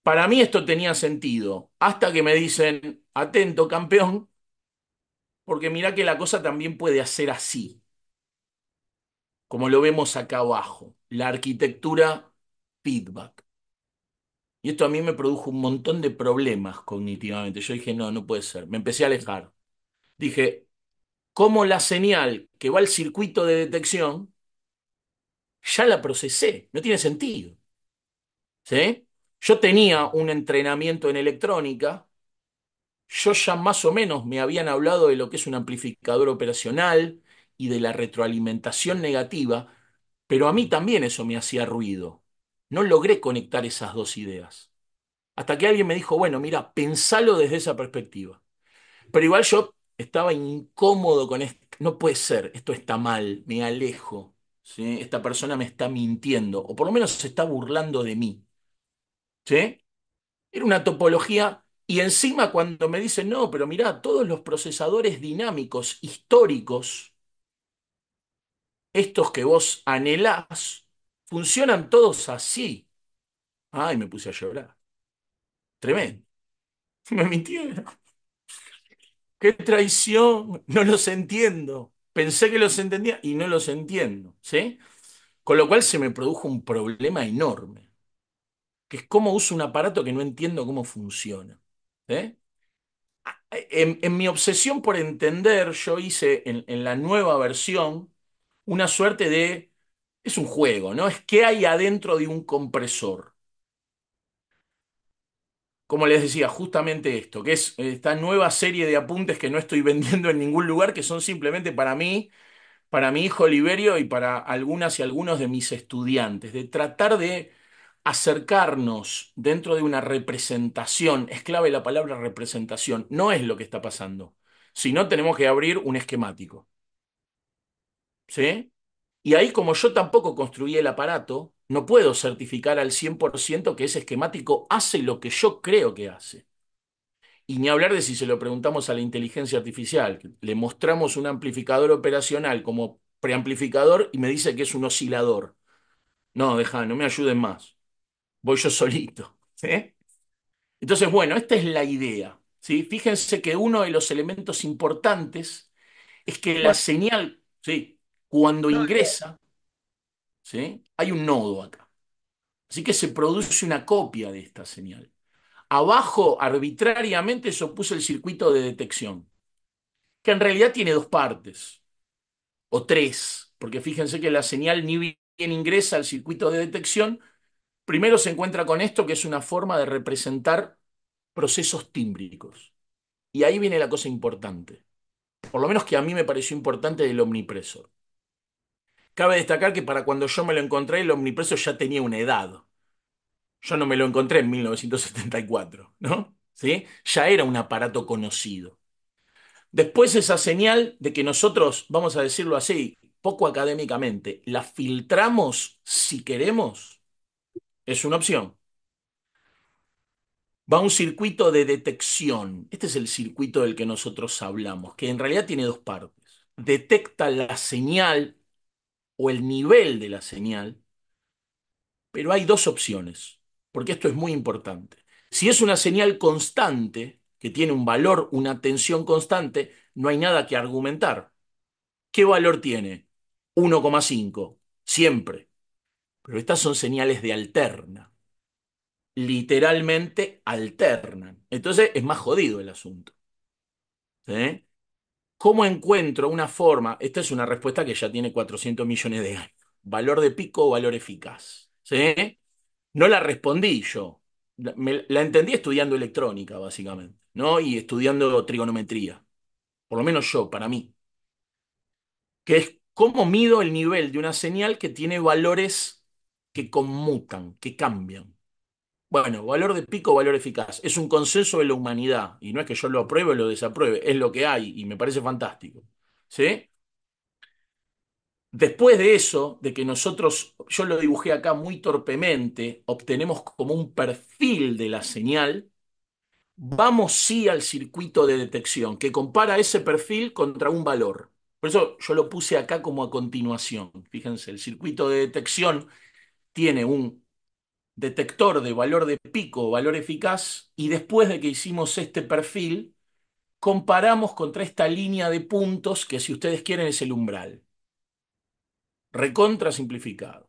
Para mí esto tenía sentido, hasta que me dicen, atento campeón, porque mirá que la cosa también puede hacer así, como lo vemos acá abajo, la arquitectura feedback. Y esto a mí me produjo un montón de problemas cognitivamente. Yo dije, no, no puede ser. Me empecé a alejar. Dije, ¿cómo la señal que va al circuito de detección ya la procesé, no tiene sentido. ¿Sí? Yo tenía un entrenamiento en electrónica, yo ya más o menos me habían hablado de lo que es un amplificador operacional y de la retroalimentación negativa, pero a mí también eso me hacía ruido. No logré conectar esas dos ideas. Hasta que alguien me dijo, bueno, mira, pensalo desde esa perspectiva. Pero igual yo estaba incómodo con esto. No puede ser, esto está mal, me alejo. Esta persona me está mintiendo, o por lo menos se está burlando de mí. Era una topología. Y encima cuando me dicen, no, pero mirá, todos los procesadores dinámicos, históricos, estos que vos anhelás, funcionan todos así. Ay, me puse a llorar. Tremendo. *laughs* Me mintieron. Qué traición, no los entiendo. Pensé que los entendía y no los entiendo, ¿sí? Con lo cual se me produjo un problema enorme, que es cómo uso un aparato que no entiendo cómo funciona. En, mi obsesión por entender, yo hice en, en la nueva versión una suerte de... Es un juego, ¿no? Es qué hay adentro de un compresor como les decía, justamente esto, que es esta nueva serie de apuntes que no estoy *laughs* vendiendo en ningún lugar, que son simplemente para mí, para mi hijo Oliverio y para algunas y algunos de mis estudiantes, de tratar de acercarnos dentro de una representación, es clave la palabra representación, no es lo que está pasando, sino tenemos que abrir un esquemático. ¿Sí? Y ahí como yo tampoco construí el aparato, no puedo certificar al 100% que ese esquemático hace lo que yo creo que hace. Y ni hablar de si se lo preguntamos a la inteligencia artificial, le mostramos un amplificador operacional como preamplificador y me dice que es un oscilador. No, deja, no me ayuden más. Voy yo solito. Entonces, bueno, esta es la idea. ¿sí? Fíjense que uno de los elementos importantes es que la señal, ¿sí? cuando eh, ingresa, hay un nodo acá. Así que se produce una copia de esta señal. Abajo, arbitrariamente, se opuso el circuito de detección, que en realidad tiene dos partes, o tres, porque fíjense que la señal ni bien ingresa al circuito de detección, primero se encuentra con esto, que es una forma de representar procesos tímbricos. Y ahí viene la cosa importante, por lo menos que a mí me pareció importante del omnipresor. Cabe destacar que para cuando yo me lo encontré, el omnipreso ya tenía una edad. Yo no me lo encontré en 1974, ¿no? ¿Sí? Ya era un aparato conocido. Después esa señal de que nosotros, vamos a decirlo así, poco académicamente, la filtramos si queremos, es una opción. Va un circuito de detección. Este es el circuito del que nosotros hablamos, que en realidad tiene dos partes. Detecta la señal o el nivel de la señal, pero hay dos opciones, porque esto es muy importante. Si es una señal constante, que tiene un valor, una tensión constante, no hay nada que argumentar. ¿Qué valor tiene? 1,5, siempre. Pero estas son señales de alterna. Literalmente alternan. Entonces es más jodido el asunto. ¿Cómo encuentro una forma? Esta es una respuesta que ya tiene 400 millones de años. Valor de pico o valor eficaz. No la respondí yo. la entendí estudiando electrónica, básicamente, ¿no? Y estudiando trigonometría. Por lo menos yo, para mí. Que es cómo mido el nivel de una señal que tiene valores que conmutan, que cambian. Bueno, valor de pico, valor eficaz. Es un consenso de la humanidad. Y no es que yo lo apruebe o lo desapruebe, es lo que hay y me parece fantástico. ¿Sí? Después de eso, de que nosotros, yo lo dibujé acá muy torpemente, obtenemos como un perfil de la señal, vamos sí al circuito de detección, que compara ese perfil contra un valor. Por eso yo lo puse acá como a continuación. Fíjense, el circuito de detección tiene un detector de valor de pico, valor eficaz, y después de que hicimos este perfil, comparamos contra esta línea de puntos que si ustedes quieren es el umbral. Recontra simplificado.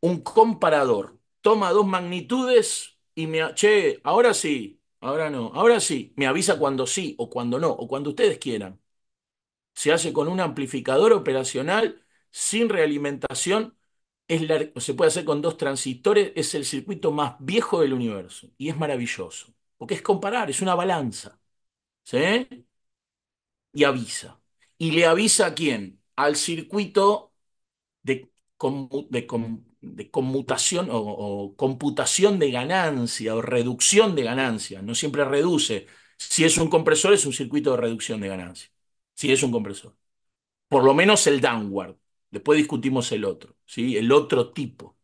Un comparador toma dos magnitudes y me... Che, ahora sí, ahora no, ahora sí. Me avisa cuando sí o cuando no, o cuando ustedes quieran. Se hace con un amplificador operacional sin realimentación es se puede hacer con dos transistores, es el circuito más viejo del universo y es maravilloso, porque es comparar, es una balanza. ¿Sí? Y avisa. ¿Y le avisa a quién? Al circuito de, de, conmutación o, computación de ganancia o reducción de ganancia. No siempre reduce. Si es un compresor, es un circuito de reducción de ganancia. Si es un compresor. Por lo menos el downward. Después discutimos el otro, ¿sí? El otro tipo.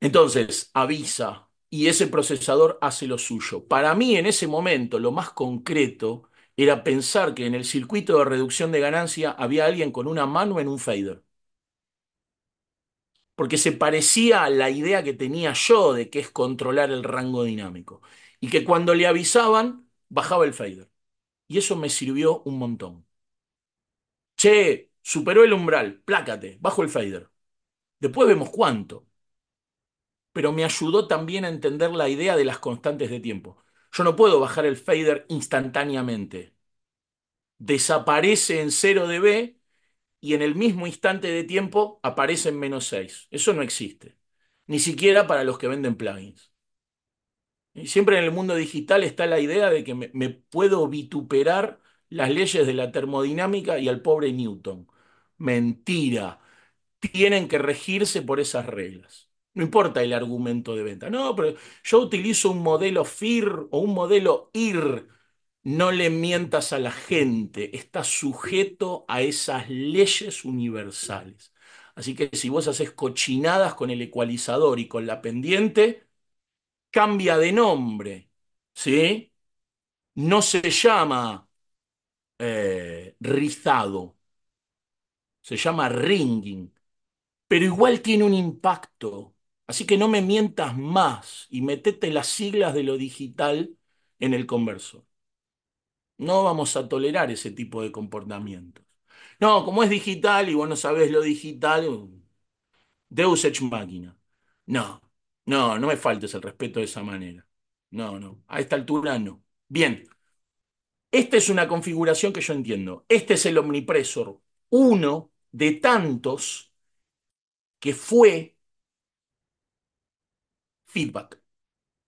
Entonces, avisa y ese procesador hace lo suyo. Para mí, en ese momento, lo más concreto era pensar que en el circuito de reducción de ganancia había alguien con una mano en un fader. Porque se parecía a la idea que tenía yo de que es controlar el rango dinámico. Y que cuando le avisaban, bajaba el fader. Y eso me sirvió un montón. Che, Superó el umbral, plácate, bajo el fader. Después vemos cuánto. Pero me ayudó también a entender la idea de las constantes de tiempo. Yo no puedo bajar el fader instantáneamente. Desaparece en 0 dB y en el mismo instante de tiempo aparece en menos 6. Eso no existe. Ni siquiera para los que venden plugins. Y siempre en el mundo digital está la idea de que me puedo vituperar las leyes de la termodinámica y al pobre Newton. Mentira. Tienen que regirse por esas reglas. No importa el argumento de venta. No, pero yo utilizo un modelo FIR o un modelo IR. No le mientas a la gente. Está sujeto a esas leyes universales. Así que si vos haces cochinadas con el ecualizador y con la pendiente, cambia de nombre. ¿Sí? No se llama eh, rizado, se llama ringing, pero igual tiene un impacto. Así que no me mientas más y metete las siglas de lo digital en el conversor. No vamos a tolerar ese tipo de comportamientos. No, como es digital y vos no sabés lo digital, Deus ex máquina. No, no, no me faltes el respeto de esa manera. No, no, a esta altura no. Bien, esta es una configuración que yo entiendo. Este es el omnipresor 1 de tantos que fue feedback.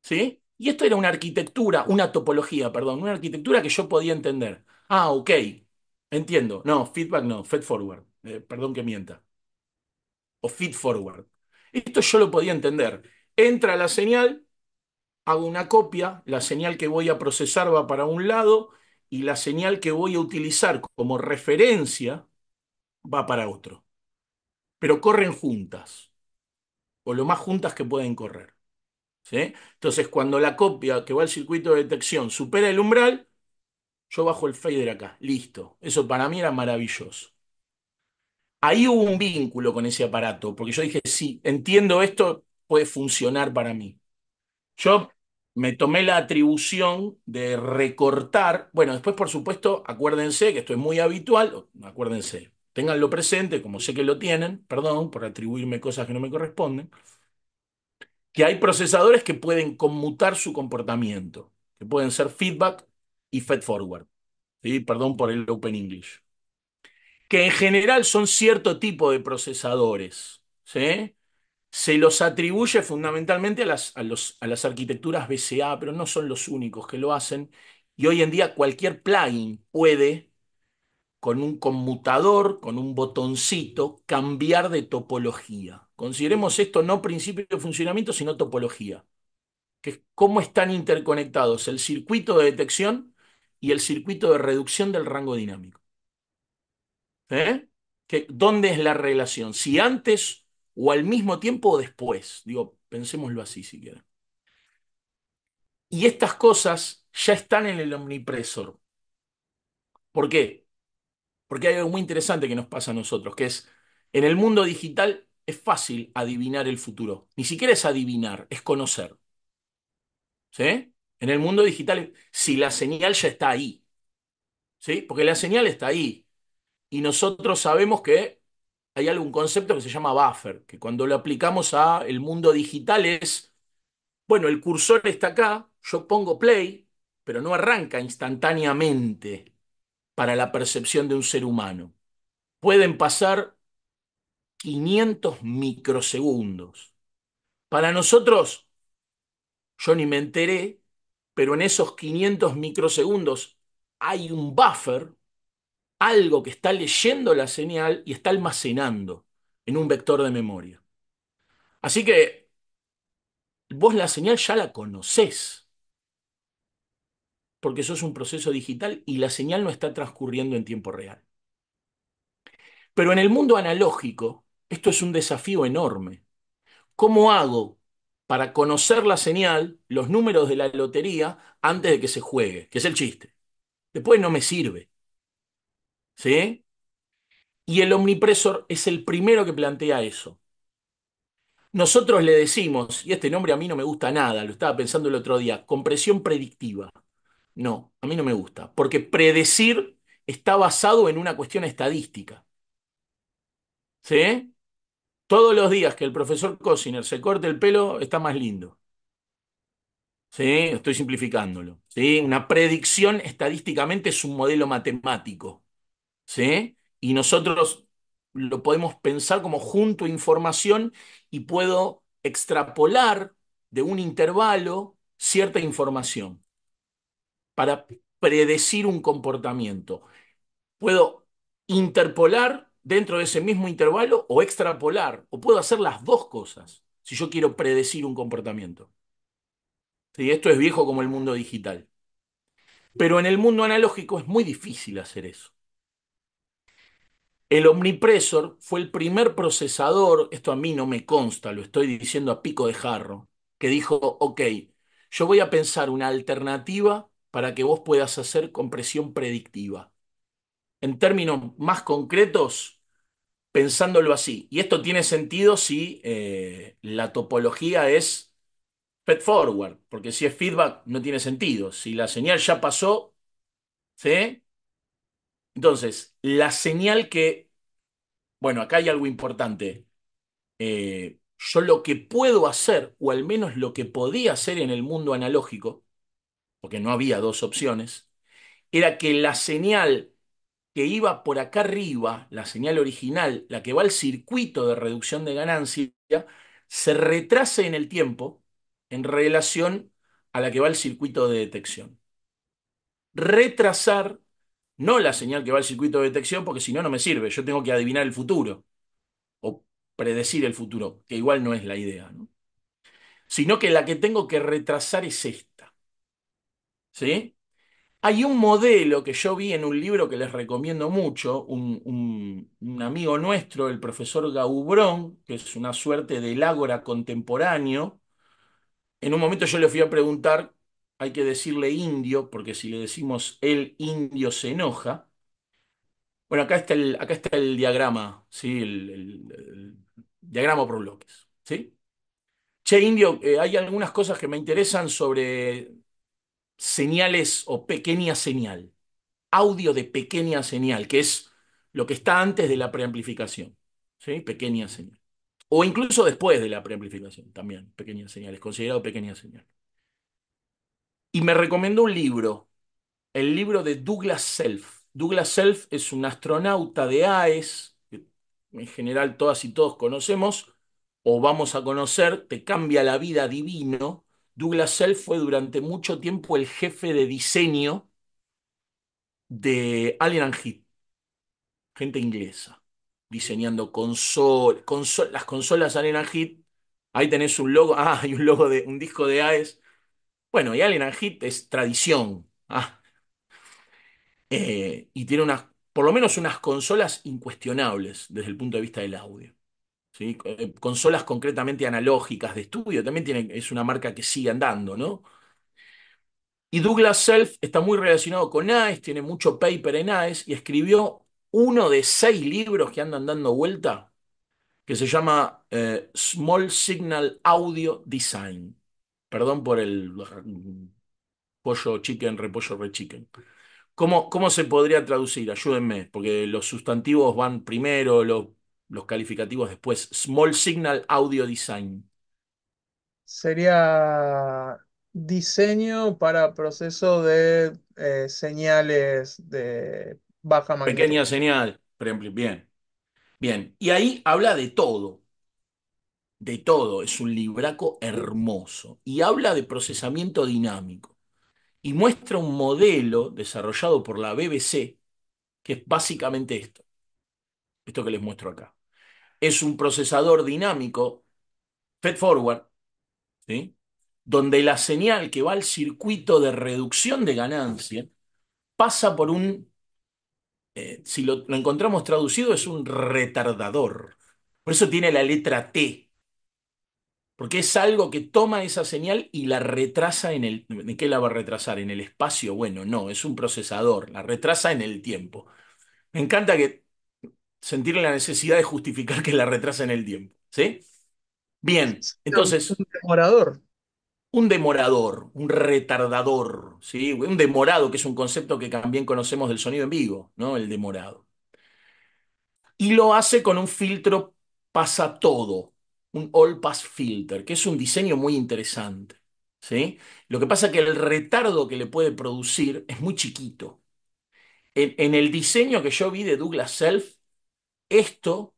¿Sí? Y esto era una arquitectura, una topología, perdón, una arquitectura que yo podía entender. Ah, ok, entiendo. No, feedback no, feed forward. Eh, perdón que mienta. O feed forward. Esto yo lo podía entender. Entra la señal, hago una copia, la señal que voy a procesar va para un lado y la señal que voy a utilizar como referencia va para otro. Pero corren juntas, o lo más juntas que pueden correr. Entonces, cuando la copia que va al circuito de detección supera el umbral, yo bajo el fader acá, listo. Eso para mí era maravilloso. Ahí hubo un vínculo con ese aparato, porque yo dije, sí, entiendo esto, puede funcionar para mí. Yo me tomé la atribución de recortar, bueno, después por supuesto, acuérdense que esto es muy habitual, acuérdense, Ténganlo presente, como sé que lo tienen, perdón por atribuirme cosas que no me corresponden, que hay procesadores que pueden conmutar su comportamiento, que pueden ser feedback y fed forward. ¿sí? Perdón por el Open English. Que en general son cierto tipo de procesadores. Se los atribuye fundamentalmente a las, a, a las arquitecturas BCA, pero no son los únicos que lo hacen. Y hoy en día cualquier plugin puede con un conmutador, con un botoncito, cambiar de topología. Consideremos esto no principio de funcionamiento, sino topología, que es cómo están interconectados el circuito de detección y el circuito de reducción del rango dinámico. ¿Eh? ¿Dónde es la relación? Si antes o al mismo tiempo o después. Digo, pensémoslo así si quieren. Y estas cosas ya están en el omnipresor. ¿Por qué? Porque hay algo muy interesante que nos pasa a nosotros, que es, en el mundo digital es fácil adivinar el futuro. Ni siquiera es adivinar, es conocer. ¿Sí? En el mundo digital, si la señal ya está ahí. ¿Sí? Porque la señal está ahí. Y nosotros sabemos que hay algún concepto que se llama buffer, que cuando lo aplicamos al mundo digital es, bueno, el cursor está acá, yo pongo play, pero no arranca instantáneamente para la percepción de un ser humano. Pueden pasar 500 microsegundos. Para nosotros, yo ni me enteré, pero en esos 500 microsegundos hay un buffer, algo que está leyendo la señal y está almacenando en un vector de memoria. Así que vos la señal ya la conocés porque eso es un proceso digital y la señal no está transcurriendo en tiempo real. Pero en el mundo analógico, esto es un desafío enorme. ¿Cómo hago para conocer la señal, los números de la lotería, antes de que se juegue? Que es el chiste. Después no me sirve. ¿Sí? Y el omnipresor es el primero que plantea eso. Nosotros le decimos, y este nombre a mí no me gusta nada, lo estaba pensando el otro día, compresión predictiva. No, a mí no me gusta, porque predecir está basado en una cuestión estadística. ¿Sí? Todos los días que el profesor Cosiner se corte el pelo, está más lindo. ¿Sí? Estoy simplificándolo. ¿Sí? Una predicción estadísticamente es un modelo matemático. ¿Sí? Y nosotros lo podemos pensar como junto información y puedo extrapolar de un intervalo cierta información para predecir un comportamiento. Puedo interpolar dentro de ese mismo intervalo o extrapolar, o puedo hacer las dos cosas si yo quiero predecir un comportamiento. esto es viejo como el mundo digital. Pero en el mundo analógico es muy difícil hacer eso. El omnipresor fue el primer procesador, esto a mí no me consta, lo estoy diciendo a pico de jarro, que dijo, ok, yo voy a pensar una alternativa para que vos puedas hacer compresión predictiva. En términos más concretos, pensándolo así, y esto tiene sentido si eh, la topología es feed forward, porque si es feedback no tiene sentido. Si la señal ya pasó, ¿sí? Entonces, la señal que, bueno, acá hay algo importante. Eh, yo lo que puedo hacer, o al menos lo que podía hacer en el mundo analógico, porque no había dos opciones, era que la señal que iba por acá arriba, la señal original, la que va al circuito de reducción de ganancia, se retrase en el tiempo en relación a la que va al circuito de detección. Retrasar, no la señal que va al circuito de detección, porque si no, no me sirve, yo tengo que adivinar el futuro o predecir el futuro, que igual no es la idea, sino que la que tengo que retrasar es esta. ¿sí? Hay un modelo que yo vi en un libro que les recomiendo mucho, un, amigo nuestro, el profesor Gaubrón, que es una suerte del ágora contemporáneo. En un momento yo le fui a preguntar, hay que decirle indio, porque si le decimos el indio se enoja. Bueno, acá está el, acá está el diagrama, ¿sí? el, diagrama por bloques. ¿sí? Che, Indio, eh, hay algunas cosas que me interesan sobre señales o pequeña señal, audio de pequeña señal, que es lo que está antes de la preamplificación, ¿sí? pequeña señal. O incluso después de la preamplificación, también pequeña señal, es considerado pequeña señal. Y me recomendó un libro, el libro de Douglas Self. Douglas Self es un astronauta de AES, que en general todas y todos conocemos, o vamos a conocer, te cambia la vida divino, Douglas Self fue durante mucho tiempo el jefe de diseño de Alien and gente inglesa, diseñando las consolas Alien and Ahí tenés un logo, *laughs* ah, hay un logo de un disco de AES. Bueno, y Alien and es tradición. Ah. Eh, y tiene unas, por lo menos unas consolas incuestionables desde el punto de vista del audio. Eh, consolas concretamente analógicas de estudio, también tiene, es una marca que sigue andando, ¿no? Y Douglas Self está muy relacionado con AES, tiene mucho paper en AES y escribió uno de seis libros que andan dando vuelta, que se llama eh, Small Signal Audio Design. Perdón por el mm, pollo chicken, repollo re chicken. ¿Cómo, ¿Cómo se podría traducir? Ayúdenme, porque los sustantivos van primero, los los calificativos después. Small Signal Audio Design. Sería diseño para proceso de eh, señales de baja magnitud. Pequeña señal, por ejemplo. Bien. Bien. Y ahí habla de todo. De todo. Es un libraco hermoso. Y habla de procesamiento dinámico. Y muestra un modelo desarrollado por la BBC que es básicamente esto. Esto que les muestro acá es un procesador dinámico, fed forward, donde la señal que va al circuito de reducción de ganancia pasa por un, eh, si lo, lo encontramos traducido, es un retardador. Por eso tiene la letra T, porque es algo que toma esa señal y la retrasa en el... ¿En qué la va a retrasar? ¿En el espacio? Bueno, no, es un procesador, la retrasa en el tiempo. Me encanta que sentir la necesidad de justificar que la retrasa en el tiempo. ¿Sí? Bien, entonces. Un demorador. Un demorador, un retardador, ¿sí? Un demorado, que es un concepto que también conocemos del sonido en vivo, ¿no? El demorado. Y lo hace con un filtro pasa todo, un all pass filter, que es un diseño muy interesante, ¿sí? Lo que pasa es que el retardo que le puede producir es muy chiquito. en el diseño que yo vi de Douglas Self, esto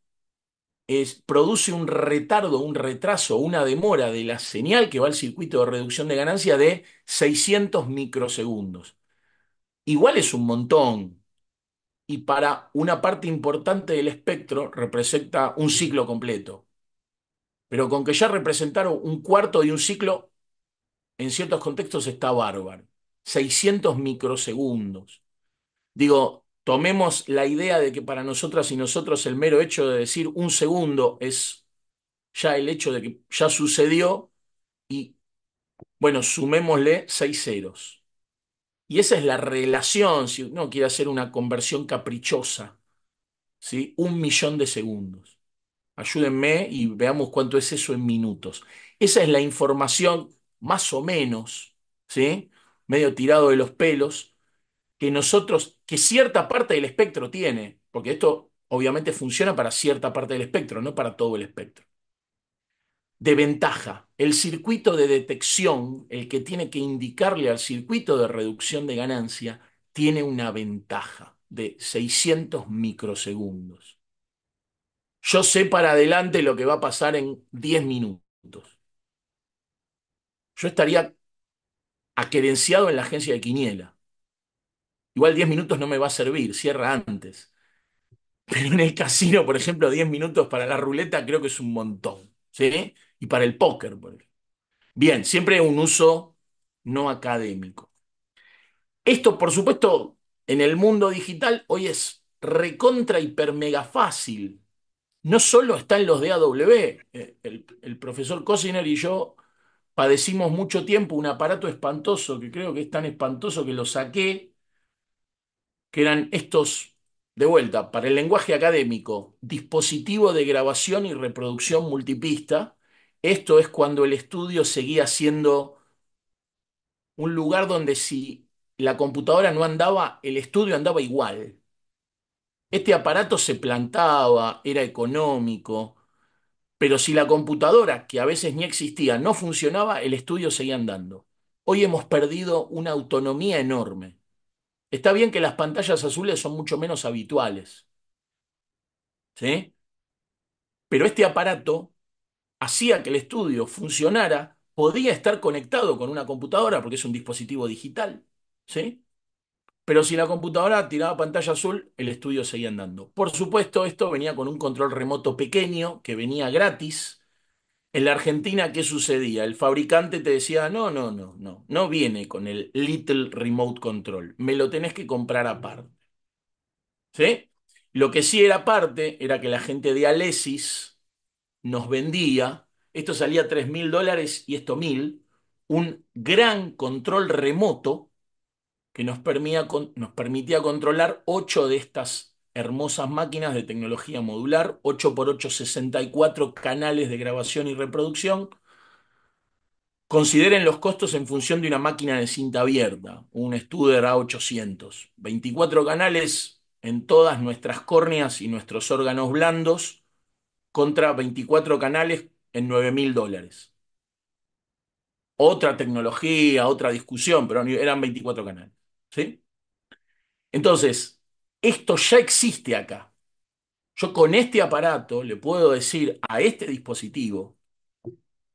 produce un retardo, un retraso, una demora de la señal que va al circuito de reducción de ganancia de 600 microsegundos. Igual es un montón. Y para una parte importante del espectro representa un ciclo completo. Pero con que ya representaron un cuarto de un ciclo, en ciertos contextos está bárbaro. 600 microsegundos. Digo, tomemos la idea de que para nosotras y nosotros el mero hecho de decir un segundo es ya el hecho de que ya sucedió y, bueno, sumémosle seis ceros. Y esa es la relación, si uno quiere hacer una conversión caprichosa, ¿sí? un millón de segundos. Ayúdenme y veamos cuánto es eso en minutos. Esa es la información, más o menos, ¿sí? medio tirado de los pelos, que nosotros, que cierta parte del espectro tiene, porque esto obviamente funciona para cierta parte del espectro, no para todo el espectro, de ventaja. El circuito de detección, el que tiene que indicarle al circuito de reducción de ganancia, tiene una ventaja de 600 microsegundos. Yo sé para adelante lo que va a pasar en 10 minutos. Yo estaría aquerenciado en la agencia de Quiniela. Igual 10 minutos no me va a servir, cierra antes. Pero *laughs* en el casino, por ejemplo, 10 minutos para la ruleta creo que es un montón. Y para el póker, Bien, siempre un uso no académico. Esto, por supuesto, en el mundo digital hoy es recontra hiper mega fácil. No solo está en los de eh, El, el profesor Cosiner y yo padecimos mucho tiempo un aparato espantoso, que creo que es tan espantoso que lo saqué que eran estos, de vuelta, para el lenguaje académico, dispositivo de grabación y reproducción multipista. Esto es cuando el estudio seguía siendo un lugar donde si la computadora no andaba, el estudio andaba igual. Este aparato se plantaba, era económico, pero si la computadora, que a veces ni existía, no funcionaba, el estudio seguía andando. Hoy hemos perdido una autonomía enorme. Está bien que las pantallas azules son mucho menos habituales. ¿Sí? Pero este aparato hacía que el estudio funcionara, podía estar conectado con una computadora porque es un dispositivo digital. ¿Sí? Pero si la computadora tiraba pantalla azul, el estudio seguía andando. Por supuesto, esto venía con un control remoto pequeño que venía gratis en la Argentina, ¿qué sucedía? El fabricante te decía, no, no, no, no, no viene con el Little Remote Control, me lo tenés que comprar aparte. ¿Sí? Lo que sí era aparte era que la gente de Alesis nos vendía, esto salía 3 mil dólares y esto mil, un gran control remoto que nos permitía, nos permitía controlar 8 de estas hermosas máquinas de tecnología modular, 8x8 64 canales de grabación y reproducción. Consideren los costos en función de una máquina de cinta abierta, un Studer A800. 24 canales en todas nuestras córneas y nuestros órganos blandos contra 24 canales en 9.000 mil dólares. Otra tecnología, otra discusión, pero eran 24 canales. ¿sí? Entonces, esto ya existe acá. Yo con este aparato le puedo decir a este dispositivo,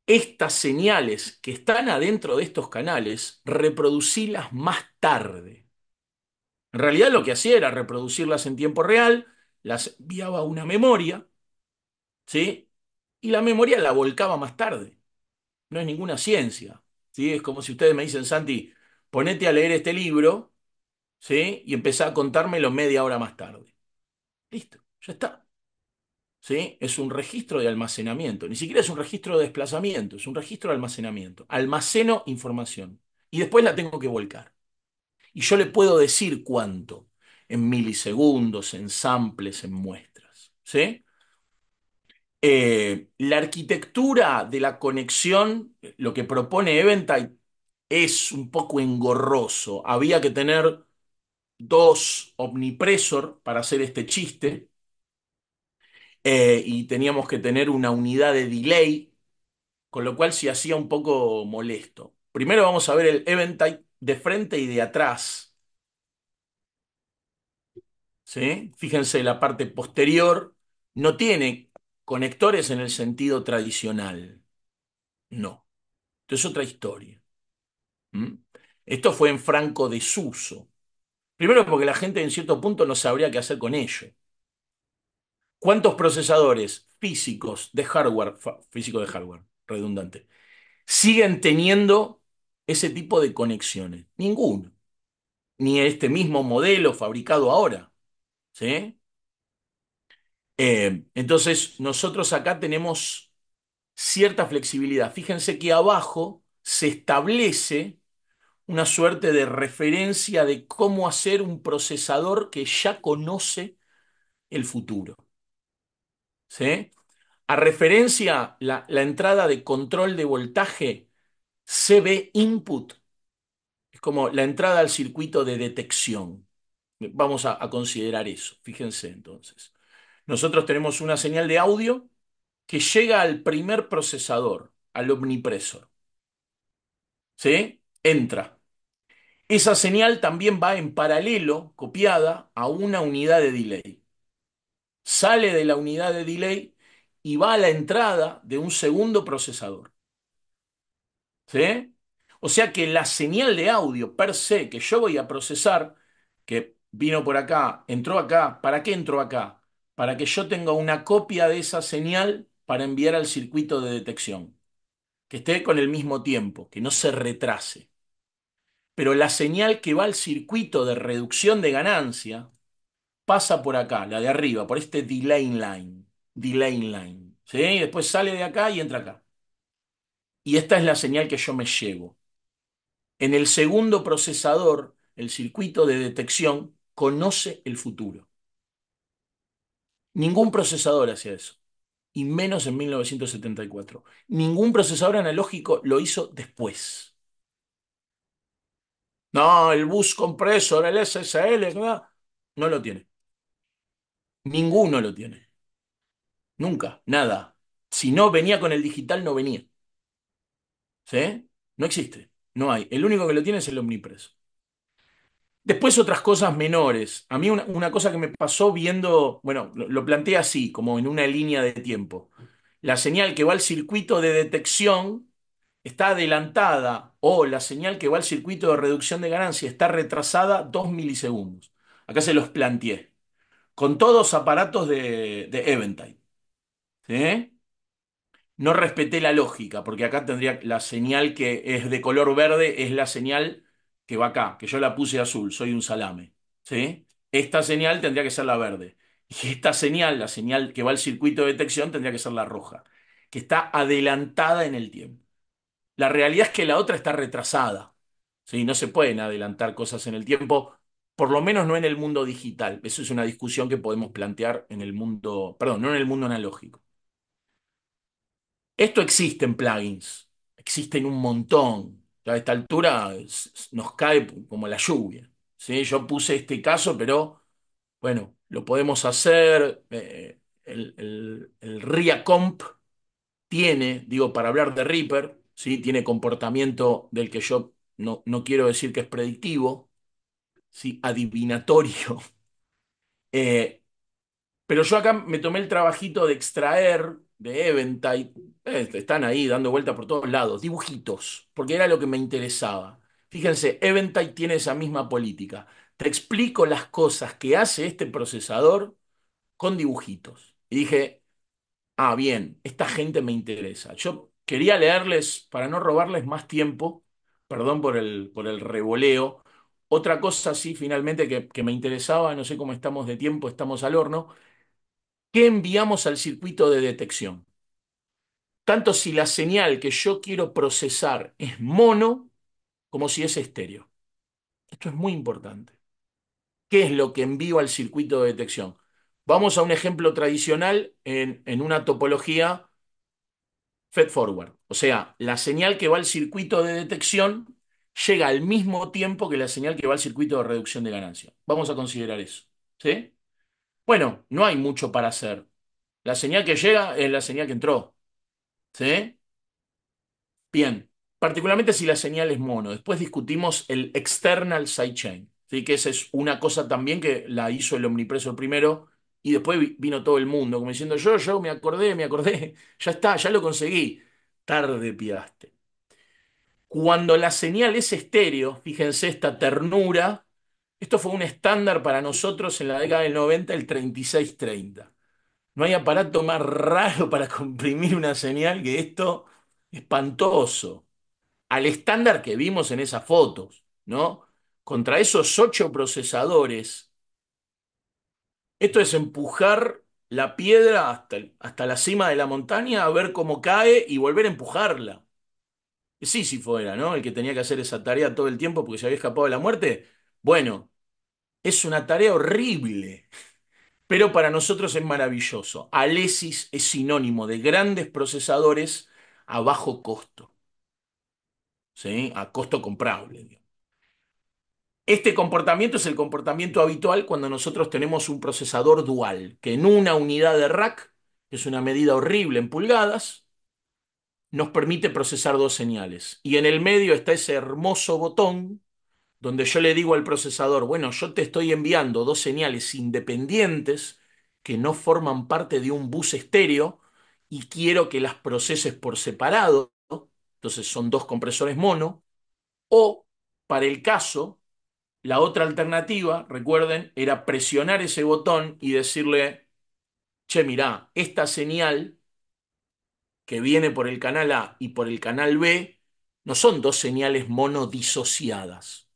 estas señales que están adentro de estos canales, reproducirlas más tarde. En realidad lo que hacía era reproducirlas en tiempo real, las enviaba a una memoria, ¿sí? Y la memoria la volcaba más tarde. No es ninguna ciencia, ¿sí? Es como si ustedes me dicen, Santi, ponete a leer este libro, ¿sí? Y empecé a contármelo media hora más tarde. Listo, ya está. ¿Sí? Es un registro de almacenamiento. Ni siquiera es un registro de desplazamiento, es un registro de almacenamiento. Almaceno información. Y después la tengo que volcar. Y yo le puedo decir cuánto. En milisegundos, en samples, en muestras. ¿Sí? Eh, la arquitectura de la conexión, lo que propone Eventide, es un poco engorroso. Había que tener dos omnipresor para hacer este chiste. Eh, y teníamos que tener una unidad de delay, con lo cual se hacía un poco molesto. Primero vamos a ver el Eventide de frente y de atrás. ¿Sí? Fíjense, la parte posterior no tiene conectores en el sentido tradicional. No. Esto es otra historia. ¿Mm? Esto fue en franco desuso. Primero porque la gente en cierto punto no sabría qué hacer con ello. ¿Cuántos procesadores físicos de hardware, físicos de hardware, redundante, siguen teniendo ese tipo de conexiones? Ninguno. Ni este mismo modelo fabricado ahora. Eh, entonces, nosotros acá tenemos cierta flexibilidad. Fíjense que abajo se establece una suerte de referencia de cómo hacer un procesador que ya conoce el futuro. ¿Sí? A referencia, la, entrada de control de voltaje CB input es como la entrada al circuito de detección. Vamos a, a considerar eso, fíjense entonces. Nosotros tenemos una señal de audio que llega al primer procesador, al omnipresor. ¿Sí? Entra esa señal también va en paralelo, copiada, a una unidad de delay. Sale de la unidad de delay y va a la entrada de un segundo procesador. ¿Sí? O sea que la señal de audio per se que yo voy a procesar, que vino por acá, entró acá, ¿para qué entró acá? Para que yo tenga una copia de esa señal para enviar al circuito de detección, que esté con el mismo tiempo, que no se retrase pero la señal que va al circuito de reducción de ganancia pasa por acá, la de arriba, por este delay line. Delay line. después sale de acá y entra acá. Y esta es la señal que yo me llevo. En el segundo procesador, el circuito de detección conoce el futuro. Ningún procesador hacía eso, y menos en 1974. Ningún procesador analógico lo hizo después. No, el bus compresor, el SSL, no, no lo tiene. Ninguno lo tiene. Nunca, nada. Si no venía con el digital, no venía. ¿Sí? No existe, no hay. El único que lo tiene es el omnipreso. Después otras cosas menores. A mí una, cosa que me pasó viendo, bueno, lo, lo planteé así, como en una línea de tiempo. La señal que va al circuito de detección está adelantada o la señal que va al circuito de reducción de ganancia está retrasada dos milisegundos. Acá se los planteé. Con todos aparatos de, de Eventide. No respeté la lógica, porque acá tendría la señal que es de color verde, es la señal que va acá, que yo la puse azul, soy un salame. Esta señal tendría que ser la verde. Y esta señal, la señal que va al circuito de detección, tendría que ser la roja, que está adelantada en el tiempo. La realidad es que la otra está retrasada. ¿sí? No se pueden adelantar cosas en el tiempo, por lo menos no en el mundo digital. Eso es una discusión que podemos plantear en el mundo, perdón, no en el mundo analógico. Esto existe en plugins, Existe en un montón. a esta altura nos cae como la lluvia. ¿sí? Yo puse este caso, pero bueno, lo podemos hacer. Eh, el, el, el RIA Comp tiene, digo, para hablar de Reaper, tiene comportamiento del que yo no, no quiero decir que es predictivo, ¿sí? adivinatorio. *laughs* Eh, pero yo acá me tomé el trabajito de extraer de Eventide, eh, están ahí dando vuelta por todos lados, dibujitos, porque era lo que me interesaba. Fíjense, Eventide tiene esa misma política. Te explico las cosas que hace este procesador con dibujitos. Y dije, ah, bien, esta gente me interesa. Yo Quería leerles, para no robarles más tiempo, perdón por el, por revoleo, otra cosa sí finalmente que, me interesaba, no sé cómo estamos de tiempo, estamos al horno, ¿qué enviamos al circuito de detección? Tanto si la señal que yo quiero procesar es mono como si es estéreo. Esto es muy importante. ¿Qué es lo que envío al circuito de detección? Vamos a un ejemplo tradicional en, en una topología Fed forward. O sea, la señal que va al circuito de detección llega al mismo tiempo que la señal que va al circuito de reducción de ganancia. Vamos a considerar eso. ¿sí? Bueno, no hay mucho para hacer. La señal que llega es la señal que entró. ¿Sí? Bien, particularmente si la señal es mono. Después discutimos el external sidechain, que esa es una cosa también que la hizo el omnipreso primero y después vino todo el mundo, como diciendo, yo, yo me acordé, me acordé, *laughs* ya está, ya lo conseguí. Tarde piaste. Cuando la señal es estéreo, fíjense esta ternura, esto fue un estándar para nosotros en la década del 90, el 3630. No hay aparato más raro para *laughs* comprimir una señal que esto, espantoso. Al estándar que vimos en esas fotos, ¿no? Contra esos ocho procesadores esto es empujar la piedra hasta, hasta la cima de la montaña, a ver cómo cae y volver a empujarla. Sí, si fuera, ¿no? El que tenía que hacer esa tarea todo el tiempo porque se había escapado de la muerte. Bueno, es una tarea horrible, pero para nosotros es maravilloso. Alesis es sinónimo de grandes procesadores a bajo costo, ¿sí? A costo comprable. Este comportamiento es el comportamiento habitual cuando nosotros tenemos un procesador dual, que en una unidad de rack, que es una medida horrible en pulgadas, nos permite procesar dos señales. Y en el medio está ese hermoso botón donde yo le digo al procesador, bueno, yo te estoy enviando dos señales independientes que no forman parte de un bus estéreo y quiero que las proceses por separado, entonces son dos compresores mono, o para el caso, la otra alternativa, recuerden, era presionar ese botón y decirle, che, mirá, esta señal que viene por el canal A y por el canal B no son dos señales monodisociadas.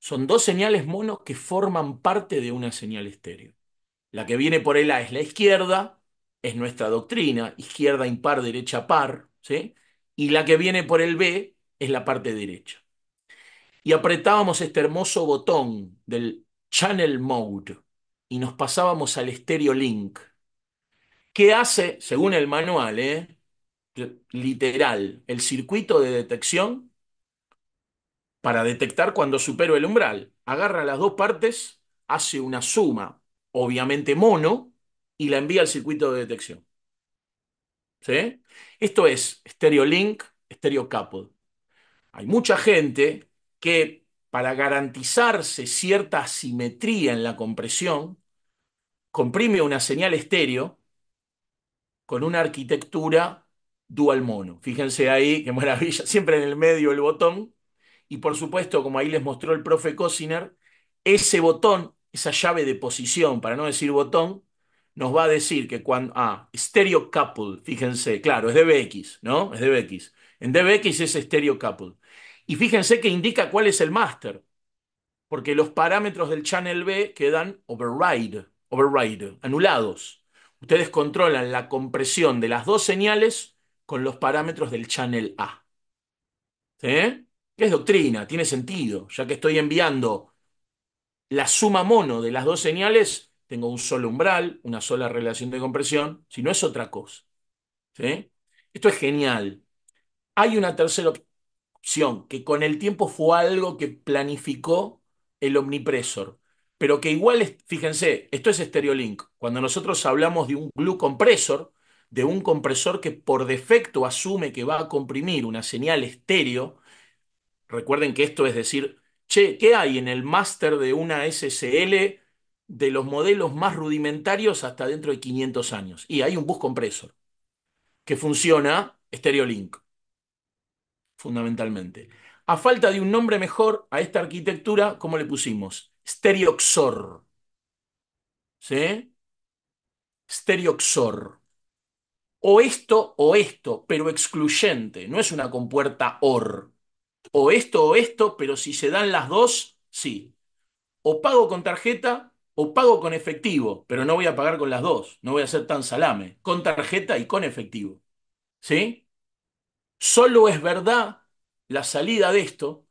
Son dos señales mono que forman parte de una señal estéreo. La que viene por el A es la izquierda, es nuestra doctrina, izquierda impar, derecha par, ¿sí? Y la que viene por el B es la parte derecha y apretábamos este hermoso botón del Channel Mode y nos pasábamos al Stereo Link, ¿Qué hace, según el manual, eh, literal, el circuito de detección para detectar cuando supero el umbral. Agarra las dos partes, hace una suma, obviamente mono, y la envía al circuito de detección. ¿Sí? Esto es Stereo Link, Stereo capod Hay mucha gente que para garantizarse cierta asimetría en la compresión, comprime una señal estéreo con una arquitectura dual mono. Fíjense ahí, *laughs* qué maravilla, siempre en el medio el botón. Y por supuesto, como ahí les mostró el profe Cosiner, ese botón, esa llave de posición, para no decir botón, nos va a decir que cuando... Ah, stereo couple, fíjense, claro, es DBX, ¿no? Es DBX. En DBX es estéreo couple. Y fíjense que indica cuál es el máster, porque los parámetros del channel B quedan override, override, anulados. Ustedes controlan la compresión de las dos señales con los parámetros del channel A. ¿Sí? Es doctrina, tiene sentido, ya que estoy enviando la suma mono de las dos señales, tengo un solo umbral, una sola relación de compresión, si no es otra cosa. ¿Sí? Esto es genial. Hay una tercera opción que con el tiempo fue algo que planificó el omnipresor, pero que igual, fíjense, esto es StereoLink. Cuando nosotros hablamos de un glue compresor, de un compresor que por defecto asume que va a comprimir una señal estéreo, recuerden que esto es decir, che, ¿qué hay en el máster de una SSL de los modelos más rudimentarios hasta dentro de 500 años? Y hay un bus compresor que funciona StereoLink fundamentalmente. A falta de un nombre mejor a esta arquitectura, ¿cómo le pusimos? Stereoxor. ¿Sí? Stereoxor. O esto o esto, pero excluyente. No es una compuerta OR. O esto o esto, pero si se dan las dos, sí. O pago con tarjeta o pago con efectivo, pero no voy a pagar con las dos. No voy a ser tan salame. Con tarjeta y con efectivo. ¿Sí? Solo es verdad la salida de esto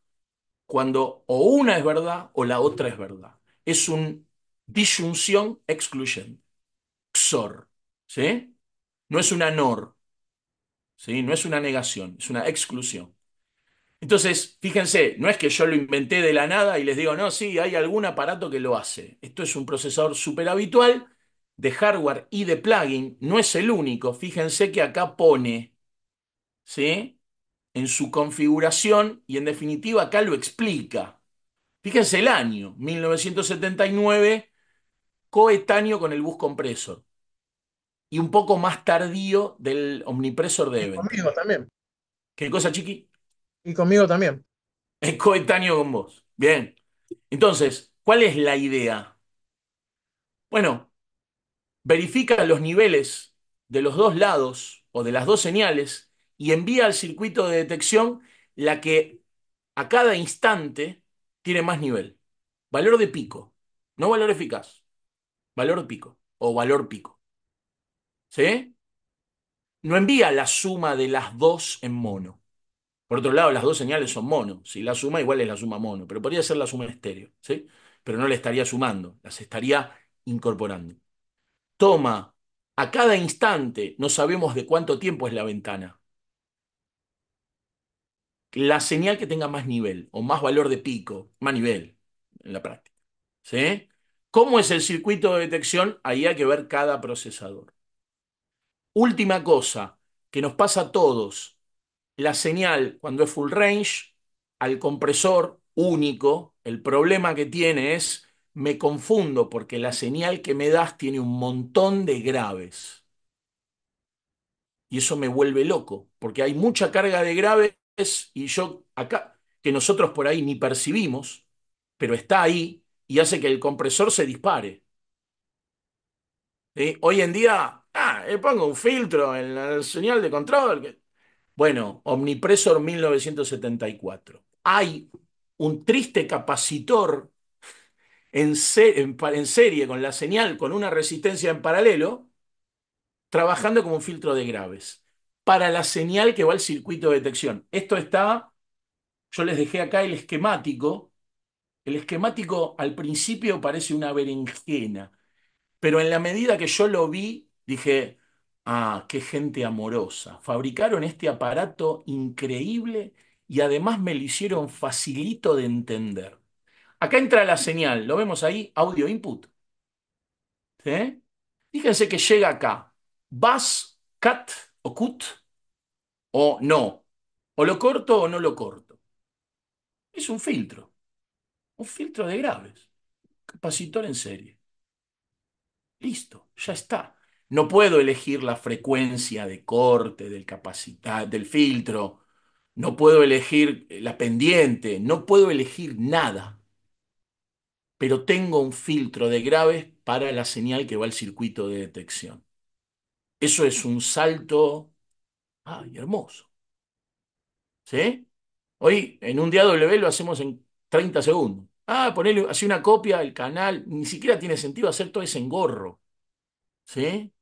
cuando o una es verdad o la otra es verdad. Es una disyunción exclusion, XOR. No es una NOR. ¿Sí? No es una negación, es una exclusión. Entonces, fíjense, no es que yo lo inventé de la nada y les digo, no, sí, hay algún aparato que lo hace. Esto es un procesador súper habitual de hardware y de plugin, no es el único. Fíjense que acá pone ¿sí? en su configuración y en definitiva acá lo explica. Fíjense el año, 1979, coetáneo con el bus compresor y un poco más tardío del omnipresor de y Conmigo también. ¿Qué cosa, Chiqui? Y conmigo también. Es coetáneo con vos. Bien. Entonces, ¿cuál es la idea? Bueno, verifica los niveles de los dos lados o de las dos señales y envía al circuito de detección la que a cada instante tiene más nivel. Valor de pico, no valor eficaz. Valor pico o valor pico. ¿Sí? No envía la suma de las dos en mono. Por otro lado, las dos señales son mono. Si la suma igual es la suma mono, pero podría ser la suma estéreo. ¿sí? Pero no le estaría sumando, las estaría incorporando. Toma a cada instante, no sabemos de cuánto tiempo es la ventana la señal que tenga más nivel o más valor de pico, más nivel en la práctica. ¿Sí? ¿Cómo es el circuito de detección? Ahí hay que ver cada procesador. Última cosa que nos pasa a todos, la señal cuando es full range al compresor único, el problema que tiene es me confundo porque la señal que me das tiene un montón de graves. Y eso me vuelve loco, porque hay mucha carga de graves y yo acá, que nosotros por ahí ni percibimos, pero está ahí y hace que el compresor se dispare. Hoy en día, le ah, eh, pongo un filtro en la señal de control. Bueno, Omnipresor 1974. Hay un triste capacitor en, en serie con la señal, con una resistencia en paralelo, trabajando como un filtro de graves para la señal que va al circuito de detección. Esto está, yo les dejé acá el esquemático. El esquemático al principio parece una berenjena, pero en la medida que yo lo vi, dije, ah, qué gente amorosa. Fabricaron este aparato increíble y además me lo hicieron facilito de entender. Acá entra la señal, lo vemos ahí, audio input. Fíjense que llega acá, bus cut, o cut, o no? ¿O lo corto o no lo corto? Es un filtro. Un filtro de graves. Capacitor en serie. Listo, ya está. No puedo elegir la frecuencia de corte del, del filtro. No puedo elegir la pendiente. No puedo elegir nada. Pero tengo un filtro de graves para la señal que va al circuito de detección. Eso es un salto hermoso. ¿Sí? Hoy en un día W lo hacemos en 30 segundos. Ah, ponerle así una copia al canal. Ni siquiera tiene sentido hacer todo ese engorro. ¿Sí?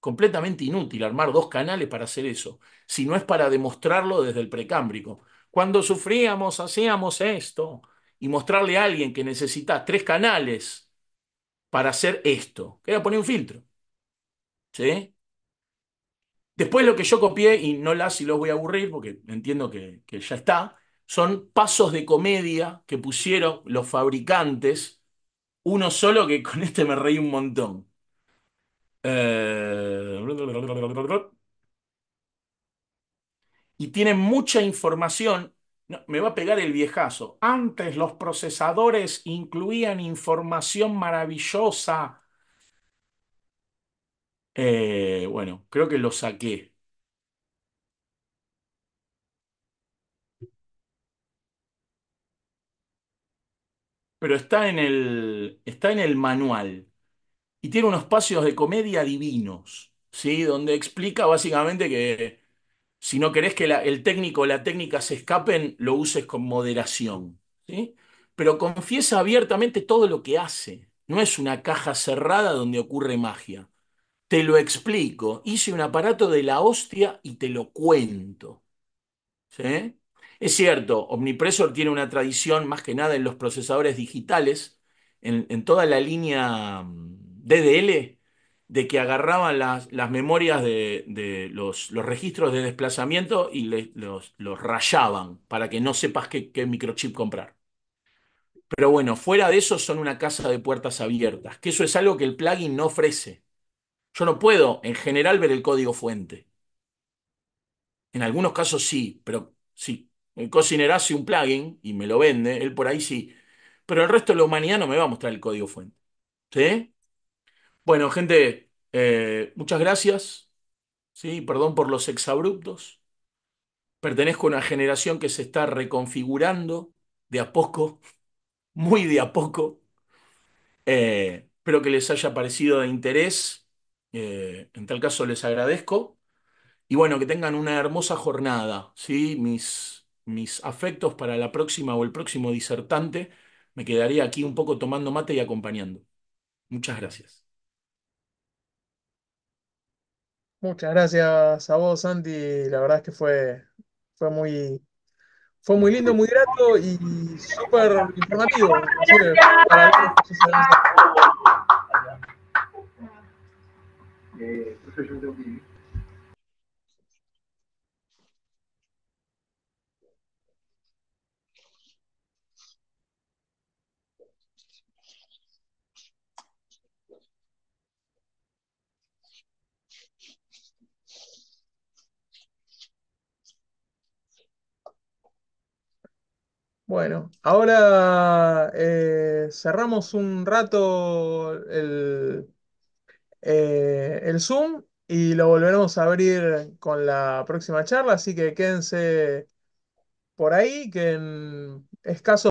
Completamente inútil armar dos canales para hacer eso, si no es para demostrarlo desde el precámbrico. Cuando sufríamos, hacíamos esto, y mostrarle a alguien que necesita tres canales para hacer esto, que poner un filtro. ¿Sí? Después lo que yo copié, y no las y los voy a aburrir porque entiendo que, ya está, son pasos de comedia que pusieron los fabricantes, uno solo que *laughs* con este me reí un montón. Eh, y tienen mucha información. me va a pegar el viejazo. Antes los procesadores incluían información maravillosa eh, bueno, creo que lo saqué. Pero está en el, está en el manual. Y tiene unos pasos de comedia divinos, ¿sí? Donde explica básicamente que si no querés que el técnico o la técnica se escapen, lo uses con moderación, ¿sí? Pero confiesa abiertamente todo lo que hace. No es una caja cerrada donde ocurre magia. Te lo explico. Hice un aparato de la hostia y te lo cuento. Es cierto, Omnipresor tiene una tradición más que nada en los procesadores digitales, en, toda la línea mm, DDL, de que agarraban las, memorias de, los, registros de desplazamiento y los, rayaban para que no sepas qué, qué microchip comprar. Pero bueno, fuera de eso son una casa de puertas abiertas, que eso es algo que el plugin no ofrece. Yo no puedo en general ver el código fuente. En algunos casos sí, pero sí. El cociner hace un plugin y me lo vende, él por ahí sí. Pero el resto de la humanidad no me va a mostrar el código fuente. Bueno, gente, eh, muchas gracias. ¿Sí? Perdón por los exabruptos. Pertenezco a una generación que se está reconfigurando de a poco, *laughs* muy de a poco. Eh, espero que les haya parecido de interés. Eh, en tal caso les agradezco y bueno, que tengan una hermosa jornada, ¿sí? Mis, mis afectos para la próxima o el próximo disertante, me quedaría aquí un poco tomando mate y acompañando. Muchas gracias. Muchas gracias a vos, Santi. La verdad es que fue, fue muy, fue muy lindo, muy grato y súper informativo. gracias pues, bueno, ahora eh, cerramos un rato el, eh, el Zoom y lo volveremos a abrir con la próxima charla, así que quédense por ahí que en escaso